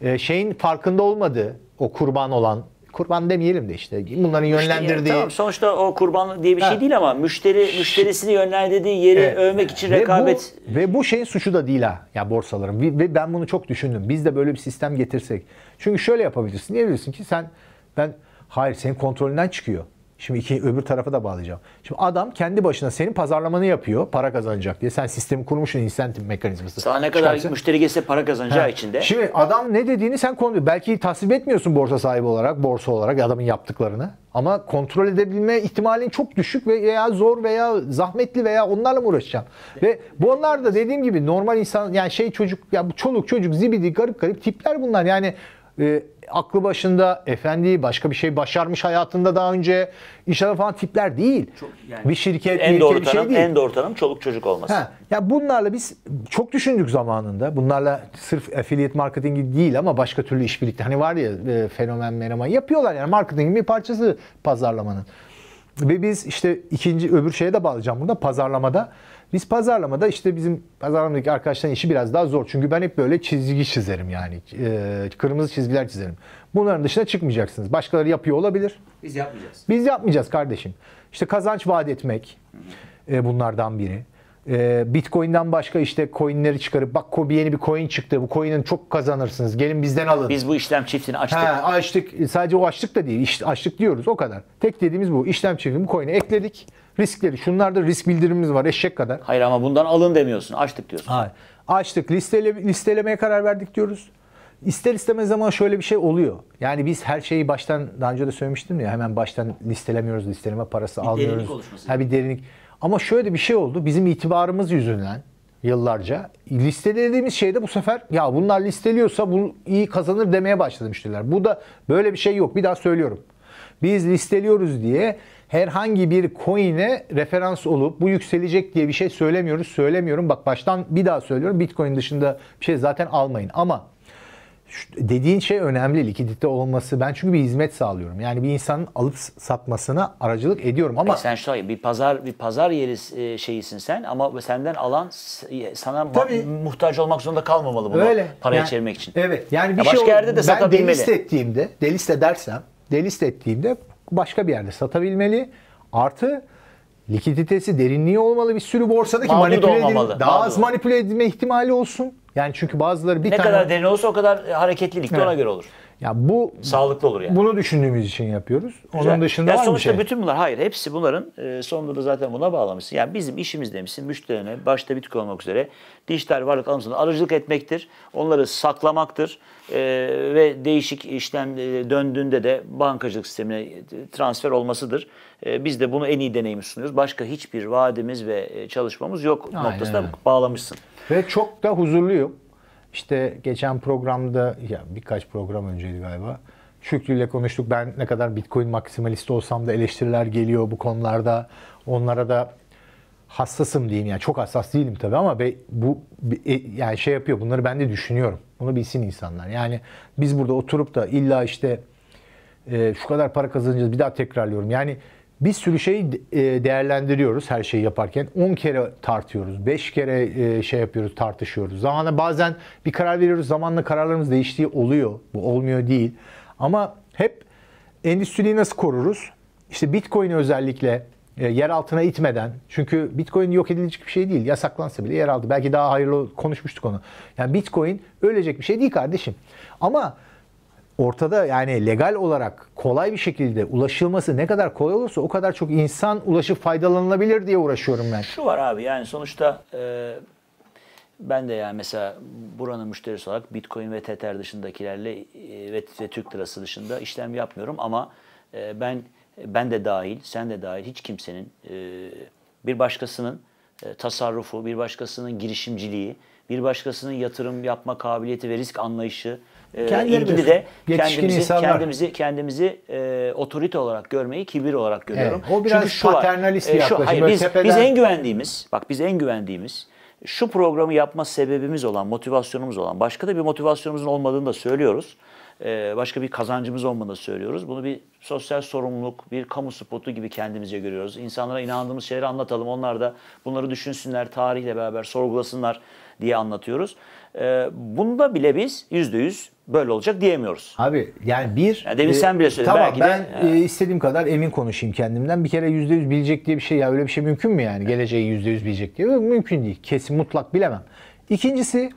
e, şeyin farkında olmadığı o kurban olan kurban demeyelim de işte bunların yönlendirdiği. tamam sonuçta o kurban diye bir şey ha. şey değil ama müşteri müşterisini yönlendirdiği yeri evet. övmek için ve rekabet. Bu, ve bu şeyin suçu da değil ha ya borsaların. Ve, ve ben bunu çok düşündüm. Biz de böyle bir sistem getirsek. Çünkü şöyle yapabilirsin. Diyebilirsin ki sen ben hayır senin kontrolünden çıkıyor. Şimdi iki öbür tarafa da bağlayacağım. Şimdi adam kendi başına senin pazarlamanı yapıyor para kazanacak diye. Sen sistemi kurmuşsun incentive mekanizması. Sana ne kadar Çıkarsa... müşteri gelse para kazanacağı He. içinde. Şimdi adam ne dediğini sen kontrol Belki tasvip etmiyorsun borsa sahibi olarak, borsa olarak adamın yaptıklarını. Ama kontrol edebilme ihtimalin çok düşük veya zor veya zahmetli veya onlarla mı uğraşacağım? Ve bunlar da dediğim gibi normal insan yani şey çocuk ya bu çoluk çocuk zibidi garip garip tipler bunlar. Yani e, aklı başında, efendi başka bir şey başarmış hayatında daha önce inşallah falan tipler değil. Çok, yani, bir şirket, en bir doğru ülke, şey tanım, şey değil. En doğru tanım çoluk çocuk olması. Ha, ya bunlarla biz çok düşündük zamanında. Bunlarla sırf affiliate marketingi değil ama başka türlü işbirlikte. Hani var ya e, fenomen menemen yapıyorlar yani marketingin bir parçası pazarlamanın. Ve biz işte ikinci öbür şeye de bağlayacağım burada pazarlamada biz pazarlamada işte bizim pazarlamadaki arkadaşların işi biraz daha zor. Çünkü ben hep böyle çizgi çizerim yani. E, kırmızı çizgiler çizerim. Bunların dışına çıkmayacaksınız. Başkaları yapıyor olabilir. Biz yapmayacağız. Biz yapmayacağız kardeşim. İşte kazanç vaat etmek e, bunlardan biri e, Bitcoin'den başka işte coinleri çıkarıp bak Kobi yeni bir coin çıktı. Bu coin'in çok kazanırsınız. Gelin bizden alın. Biz bu işlem çiftini açtık. Ha açtık. E, sadece o açtık da değil. açtık diyoruz o kadar. Tek dediğimiz bu. İşlem çiftini bu coin'e ekledik. Riskleri şunlarda risk bildirimimiz var eşek kadar. Hayır ama bundan alın demiyorsun. Açtık diyorsun. Hayır. Açtık. Listele, listelemeye karar verdik diyoruz. İster istemez zaman şöyle bir şey oluyor. Yani biz her şeyi baştan daha önce de söylemiştim ya hemen baştan listelemiyoruz, listeleme parası bir almıyoruz. Derinlik oluşması. Ha bir derinlik. Ama şöyle bir şey oldu. Bizim itibarımız yüzünden yıllarca. Listelediğimiz şeyde bu sefer ya bunlar listeliyorsa bu iyi kazanır demeye başladı müşteriler. Bu da böyle bir şey yok. Bir daha söylüyorum. Biz listeliyoruz diye herhangi bir coin'e referans olup bu yükselecek diye bir şey söylemiyoruz. Söylemiyorum. Bak baştan bir daha söylüyorum. Bitcoin dışında bir şey zaten almayın. Ama dediğin şey önemli likidite olması. Ben çünkü bir hizmet sağlıyorum. Yani bir insanın alıp satmasına aracılık ediyorum ama e sen şu bir pazar bir pazar yeri e, şeyisin sen ama senden alan e, sana Tabii, muhtaç olmak zorunda kalmamalı bunu öyle. parayı yani, çevirmek için. Evet. Yani bir ya şey başka yerde de satabilmeli. Ben delist ettiğimde, delist edersem, delist ettiğimde başka bir yerde satabilmeli. Artı likiditesi derinliği olmalı bir sürü borsada ki manipüle edilme, daha Mağdur. az manipüle edilme ihtimali olsun. Yani çünkü bazıları bir ne tane... kadar derin olursa o kadar hareketlilik de evet. ona göre olur. Ya bu sağlıklı olur yani. Bunu düşündüğümüz için yapıyoruz. Onun Güzel. dışında ya var sonuçta şey? bütün bunlar hayır hepsi bunların e, sonunda da zaten buna bağlamışsın. Yani bizim işimiz demişsin müşterine başta Bitcoin olmak üzere dijital varlık alımlarına aracılık etmektir. Onları saklamaktır. E, ve değişik işlem e, döndüğünde de bankacılık sistemine e, transfer olmasıdır. E, biz de bunu en iyi deneyimi sunuyoruz. Başka hiçbir vaadimiz ve e, çalışmamız yok Aynen. noktasına bağlamışsın. Ve çok da huzurluyum. İşte geçen programda ya birkaç program önceydi galiba. Şükrü ile konuştuk. Ben ne kadar Bitcoin maksimalisti olsam da eleştiriler geliyor bu konularda. Onlara da hassasım diyeyim yani çok hassas değilim tabii ama be, bu be, yani şey yapıyor bunları ben de düşünüyorum. Bunu bilsin insanlar. Yani biz burada oturup da illa işte e, şu kadar para kazanacağız bir daha tekrarlıyorum. Yani bir sürü şey e, değerlendiriyoruz her şeyi yaparken. 10 kere tartıyoruz, 5 kere e, şey yapıyoruz, tartışıyoruz. Zamanla bazen bir karar veriyoruz, zamanla kararlarımız değiştiği oluyor. Bu olmuyor değil. Ama hep endüstriyi nasıl koruruz? İşte Bitcoin'i özellikle e, yer altına itmeden çünkü Bitcoin yok edilecek bir şey değil. Yasaklansa bile yer altı. Belki daha hayırlı konuşmuştuk onu. Yani Bitcoin ölecek bir şey değil kardeşim. Ama ortada yani legal olarak kolay bir şekilde ulaşılması ne kadar kolay olursa o kadar çok insan ulaşıp faydalanılabilir diye uğraşıyorum ben. Şu var abi yani sonuçta e, ben de yani mesela buranın müşterisi olarak Bitcoin ve Tether dışındakilerle e, ve, ve Türk lirası dışında işlem yapmıyorum ama e, ben ben de dahil, sen de dahil hiç kimsenin e, bir başkasının e, tasarrufu, bir başkasının girişimciliği, bir başkasının yatırım yapma kabiliyeti ve risk anlayışı e, ilgili de kendimizi insanlar. kendimizi kendimizi e, otorite olarak görmeyi kibir olarak görüyorum. Evet, o biraz Çünkü şu paternalist var, e, yaklaşım. Şu, hayır, biz, tepeden... biz en güvendiğimiz, bak biz en güvendiğimiz şu programı yapma sebebimiz olan, motivasyonumuz olan, başka da bir motivasyonumuzun olmadığını da söylüyoruz. Ee, başka bir kazancımız olmadığını söylüyoruz. Bunu bir sosyal sorumluluk, bir kamu spotu gibi kendimize görüyoruz. İnsanlara inandığımız şeyleri anlatalım. Onlar da bunları düşünsünler, tarihle beraber sorgulasınlar diye anlatıyoruz. E, bunda bile biz yüzde yüz böyle olacak diyemiyoruz. Abi yani bir... Yani demin e, sen bile söyledin. Tamam Belki ben de, e, istediğim kadar emin konuşayım kendimden. Bir kere yüzde yüz bilecek diye bir şey ya öyle bir şey mümkün mü yani? Geleceği yüzde yüz bilecek diye mümkün değil. Kesin mutlak bilemem. İkincisi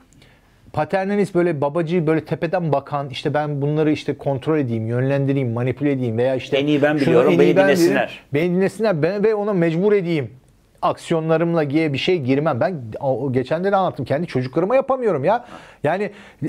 paternalist böyle babacı böyle tepeden bakan işte ben bunları işte kontrol edeyim, yönlendireyim, manipüle edeyim veya işte en iyi ben biliyorum, beni dinlesinler. Beni dinlesinler ve ona mecbur edeyim aksiyonlarımla giye bir şey girmem. Ben o geçenleri anlattım. Kendi çocuklarıma yapamıyorum ya. Yani e,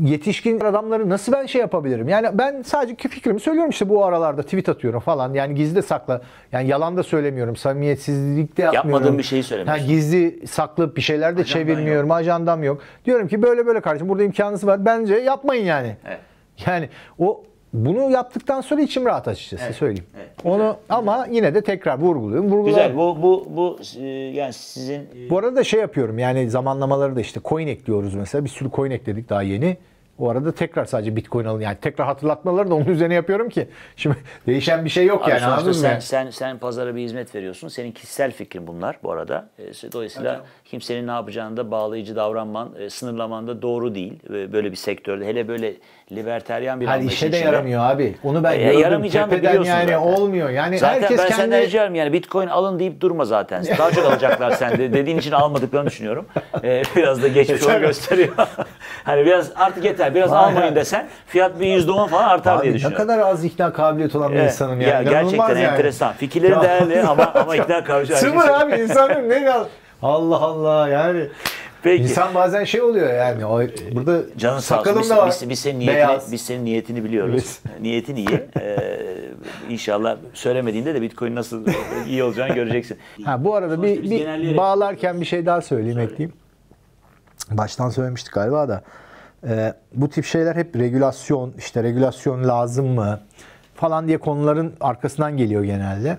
yetişkin adamları nasıl ben şey yapabilirim? Yani ben sadece fikrimi söylüyorum işte bu aralarda tweet atıyorum falan. Yani gizli sakla. Yani yalan da söylemiyorum. Samimiyetsizlik de yapmıyorum. Yapmadığım bir şeyi söylemiyorum. Yani gizli saklı bir şeyler de Ajandam çevirmiyorum. Yok. Ajandam yok. Diyorum ki böyle böyle kardeşim burada imkanınız var. Bence yapmayın yani. Evet. Yani o bunu yaptıktan sonra içim rahat açacağız, evet. söyleyeyim. Evet, Onu güzel. ama yine de tekrar vurguluyorum. Vurgular... Güzel. Bu bu bu e, yani sizin Bu arada şey yapıyorum. Yani zamanlamaları da işte coin ekliyoruz mesela. Bir sürü coin ekledik daha yeni. O arada tekrar sadece Bitcoin alın. Yani tekrar hatırlatmaları da onun üzerine yapıyorum ki. Şimdi (laughs) değişen bir şey yok Abi yani anladın mı? Sen, sen, sen pazara bir hizmet veriyorsun. Senin kişisel fikrin bunlar bu arada. E, dolayısıyla Hocam. kimsenin ne yapacağını da bağlayıcı davranman, e, sınırlaman da doğru değil. Böyle bir sektörde. Hele böyle liberteryan bir Her işe de yaramıyor abi. Onu ben e, gördüm. Yaramayacağını biliyorsun yani zaten. olmuyor. Yani zaten herkes ben kendi... senden rica yani Bitcoin alın deyip durma zaten. (laughs) Daha çok alacaklar sende. Dediğin için almadıklarını düşünüyorum. Ee, biraz da geçmiş e, onu gösteriyor. (laughs) hani biraz artık yeter mesela biraz Vay almayın desen fiyat bir %10 falan artar Abi, diye düşünüyorum. Ne kadar az ikna kabiliyet olan bir insanım yani. Ya, gerçekten yani. enteresan. Fikirleri ya. değerli ama, (laughs) ama ikna kabiliyeti. Sıfır abi insanın ne kadar. Allah Allah yani. Peki. İnsan bazen şey oluyor yani. O, burada Canın sakalım biz, da var. Biz, biz, senin niyetini, Beyaz. biz senin niyetini biliyoruz. Niyetin iyi. (laughs) Ee, inşallah söylemediğinde de Bitcoin nasıl iyi olacağını göreceksin. Ha, bu arada bir, bir bağlarken bir şey daha söyleyeyim Söyle. ekleyeyim. Baştan söylemiştik galiba da e, bu tip şeyler hep regülasyon, işte regülasyon lazım mı falan diye konuların arkasından geliyor genelde.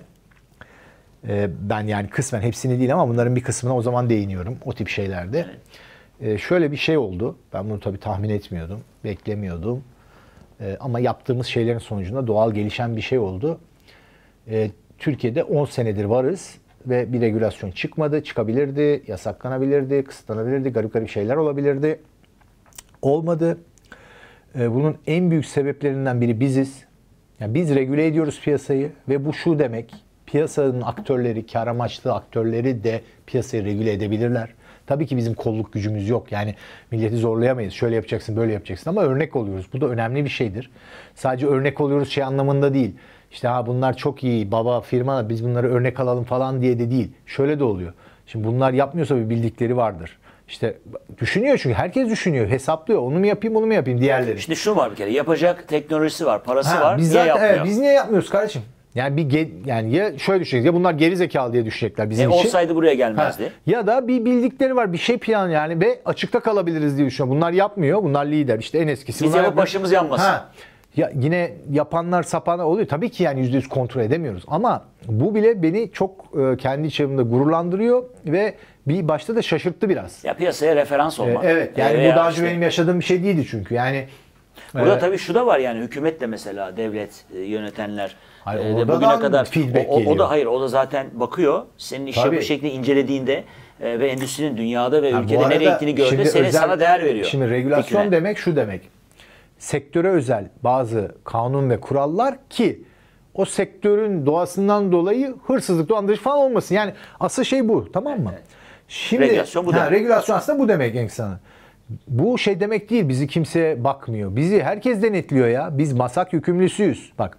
E, ben yani kısmen hepsini değil ama bunların bir kısmına o zaman değiniyorum o tip şeylerde. E, şöyle bir şey oldu. Ben bunu tabii tahmin etmiyordum, beklemiyordum. E, ama yaptığımız şeylerin sonucunda doğal gelişen bir şey oldu. E, Türkiye'de 10 senedir varız ve bir regülasyon çıkmadı. Çıkabilirdi, yasaklanabilirdi, kısıtlanabilirdi, garip garip şeyler olabilirdi olmadı. Ee, bunun en büyük sebeplerinden biri biziz. Yani biz regüle ediyoruz piyasayı ve bu şu demek. Piyasanın aktörleri, kar amaçlı aktörleri de piyasayı regüle edebilirler. Tabii ki bizim kolluk gücümüz yok. Yani milleti zorlayamayız. Şöyle yapacaksın, böyle yapacaksın ama örnek oluyoruz. Bu da önemli bir şeydir. Sadece örnek oluyoruz şey anlamında değil. İşte ha bunlar çok iyi, baba firma biz bunları örnek alalım falan diye de değil. Şöyle de oluyor. Şimdi bunlar yapmıyorsa bir bildikleri vardır. İşte düşünüyor çünkü herkes düşünüyor, hesaplıyor. Onu mu yapayım, onu mu yapayım diğerleri. Şimdi şu var bir kere. Yapacak teknolojisi var, parası ha, var. Biz niye zaten, Evet, biz niye yapmıyoruz kardeşim? Yani bir ge, yani ya şöyle düşünecek ya bunlar geri zekalı diye düşecekler bizim e, için. olsaydı buraya gelmezdi. Ha. Ya da bir bildikleri var bir şey plan yani ve açıkta kalabiliriz diye düşünüyor. Bunlar yapmıyor. Bunlar lider. İşte en eskisi. Biz yapıp başımız yanmasın. Ha. Ya yine yapanlar sapana oluyor. Tabii ki yani %100 kontrol edemiyoruz ama bu bile beni çok e, kendi çevremde gururlandırıyor ve bir başta da şaşırttı biraz. Ya piyasaya referans ee, olmak. Ee, evet. Yani ee, bu daha önce işte. benim yaşadığım bir şey değildi çünkü. Yani Burada evet. tabii şu da var yani hükümet de mesela devlet e, yönetenler hayır, e, bugüne kadar o, o, o da hayır o da zaten bakıyor senin işi bu şekilde incelediğinde e, ve endüstrinin dünyada ve yani ülkede arada, nereye gittiğini gördüğünde seni özel, sana değer veriyor. Şimdi regülasyon fikrine. demek şu demek. Sektöre özel bazı kanun ve kurallar ki o sektörün doğasından dolayı hırsızlık, dolandırıcı falan olmasın. Yani asıl şey bu tamam mı? Evet. Şimdi, regülasyon bu ha, demek. Regülasyon aslında bu demek insana. Bu şey demek değil bizi kimse bakmıyor. Bizi herkes denetliyor ya. Biz masak yükümlüsüyüz. Bak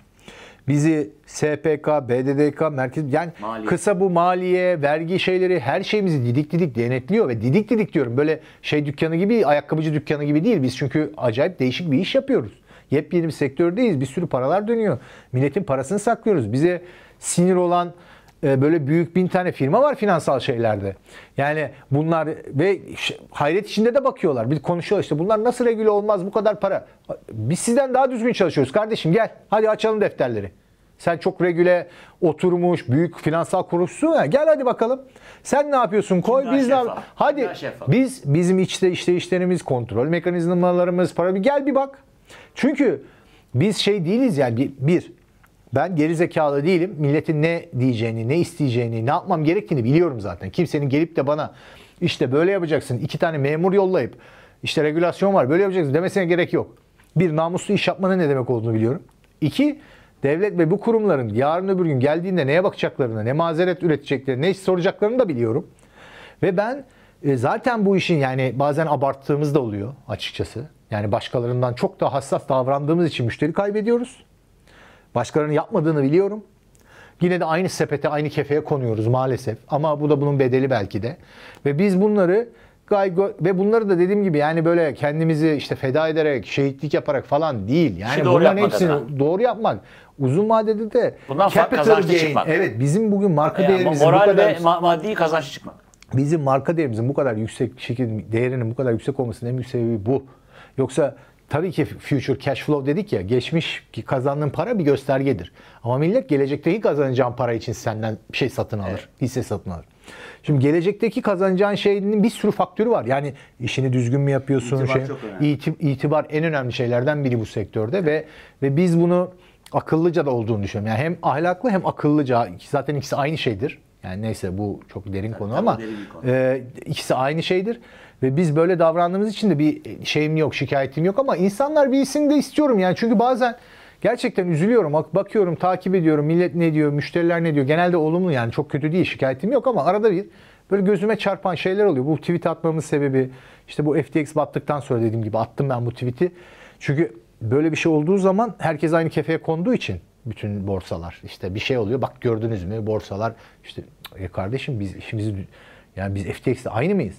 bizi SPK, BDDK, merkez yani maliye. kısa bu maliye, vergi şeyleri her şeyimizi didik didik denetliyor ve didik didik diyorum böyle şey dükkanı gibi ayakkabıcı dükkanı gibi değil biz çünkü acayip değişik bir iş yapıyoruz. Yepyeni bir sektördeyiz. Bir sürü paralar dönüyor. Milletin parasını saklıyoruz. Bize sinir olan e, böyle büyük bin tane firma var finansal şeylerde. Yani bunlar ve hayret içinde de bakıyorlar. Bir konuşuyor işte bunlar nasıl regüle olmaz bu kadar para. Biz sizden daha düzgün çalışıyoruz kardeşim gel hadi açalım defterleri. Sen çok regüle oturmuş büyük finansal kuruluşsun ya. Gel hadi bakalım. Sen ne yapıyorsun? Koy Kimden biz ne Hadi biz bizim içte işte işlerimiz, kontrol mekanizmalarımız, para bir gel bir bak. Çünkü biz şey değiliz yani bir, bir ben geri zekalı değilim. Milletin ne diyeceğini, ne isteyeceğini, ne yapmam gerektiğini biliyorum zaten. Kimsenin gelip de bana işte böyle yapacaksın, iki tane memur yollayıp işte regülasyon var böyle yapacaksın demesine gerek yok. Bir, namuslu iş yapmanın ne demek olduğunu biliyorum. İki, devlet ve bu kurumların yarın öbür gün geldiğinde neye bakacaklarını, ne mazeret üreteceklerini, ne soracaklarını da biliyorum. Ve ben e, zaten bu işin yani bazen abarttığımız da oluyor açıkçası. Yani başkalarından çok daha hassas davrandığımız için müşteri kaybediyoruz. Başkalarının yapmadığını biliyorum. Yine de aynı sepete, aynı kefeye konuyoruz maalesef. Ama bu da bunun bedeli belki de. Ve biz bunları ve bunları da dediğim gibi yani böyle kendimizi işte feda ederek, şehitlik yaparak falan değil. Yani doğru bunların hepsini kadar. doğru yapmak uzun vadede de Bundan capital gain. Çıkmak. Evet bizim bugün marka yani değerimizin moral bu kadar Moral ve maddi kazanç çıkmak. Bizim marka değerimizin bu kadar yüksek şekilde değerinin bu kadar yüksek olmasının en büyük sebebi bu. Yoksa Tabii ki future cash flow dedik ya geçmiş kazandığın para bir göstergedir. Ama millet gelecekteki kazanacağın para için senden bir şey satın alır. Evet. Hisse satın alır. Şimdi gelecekteki kazanacağın şeyin bir sürü faktörü var. Yani işini düzgün mü yapıyorsun? İtibar, şey, çok önemli. itibar en önemli şeylerden biri bu sektörde evet. ve ve biz bunu akıllıca da olduğunu düşünüyorum. Yani hem ahlaklı hem akıllıca zaten ikisi aynı şeydir. Yani neyse bu çok derin tabii, konu tabii ama derin konu. E, ikisi aynı şeydir. Ve biz böyle davrandığımız için de bir e, şeyim yok, şikayetim yok ama insanlar bilsin de istiyorum yani. Çünkü bazen gerçekten üzülüyorum. Bakıyorum, takip ediyorum. Millet ne diyor, müşteriler ne diyor. Genelde olumlu yani çok kötü değil şikayetim yok ama arada bir böyle gözüme çarpan şeyler oluyor. Bu tweet atmamın sebebi işte bu FTX battıktan sonra dediğim gibi attım ben bu tweet'i. Çünkü böyle bir şey olduğu zaman herkes aynı kefeye konduğu için bütün borsalar işte bir şey oluyor. Bak gördünüz mü borsalar işte e kardeşim biz işimizi yani biz FTX'le aynı mıyız?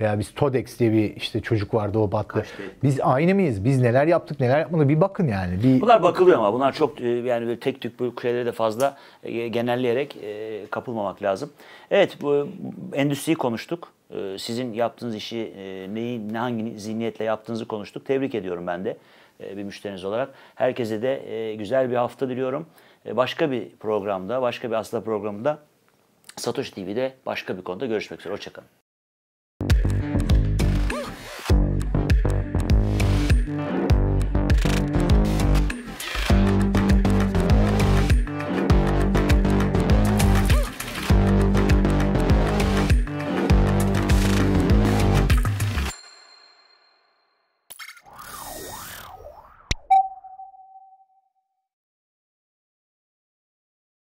Veya biz Todex diye bir işte çocuk vardı o battı. Biz aynı mıyız? Biz neler yaptık neler yapmadık bir bakın yani. Bir... Bunlar bakılıyor ama bunlar çok e, yani tek tük bu şeyleri de fazla e, genelleyerek e, kapılmamak lazım. Evet bu endüstriyi konuştuk. Sizin yaptığınız işi neyi, ne hangi zihniyetle yaptığınızı konuştuk. Tebrik ediyorum ben de bir müşteriniz olarak. Herkese de güzel bir hafta diliyorum. Başka bir programda, başka bir asla programında Satoshi TV'de başka bir konuda görüşmek üzere. Hoşçakalın. you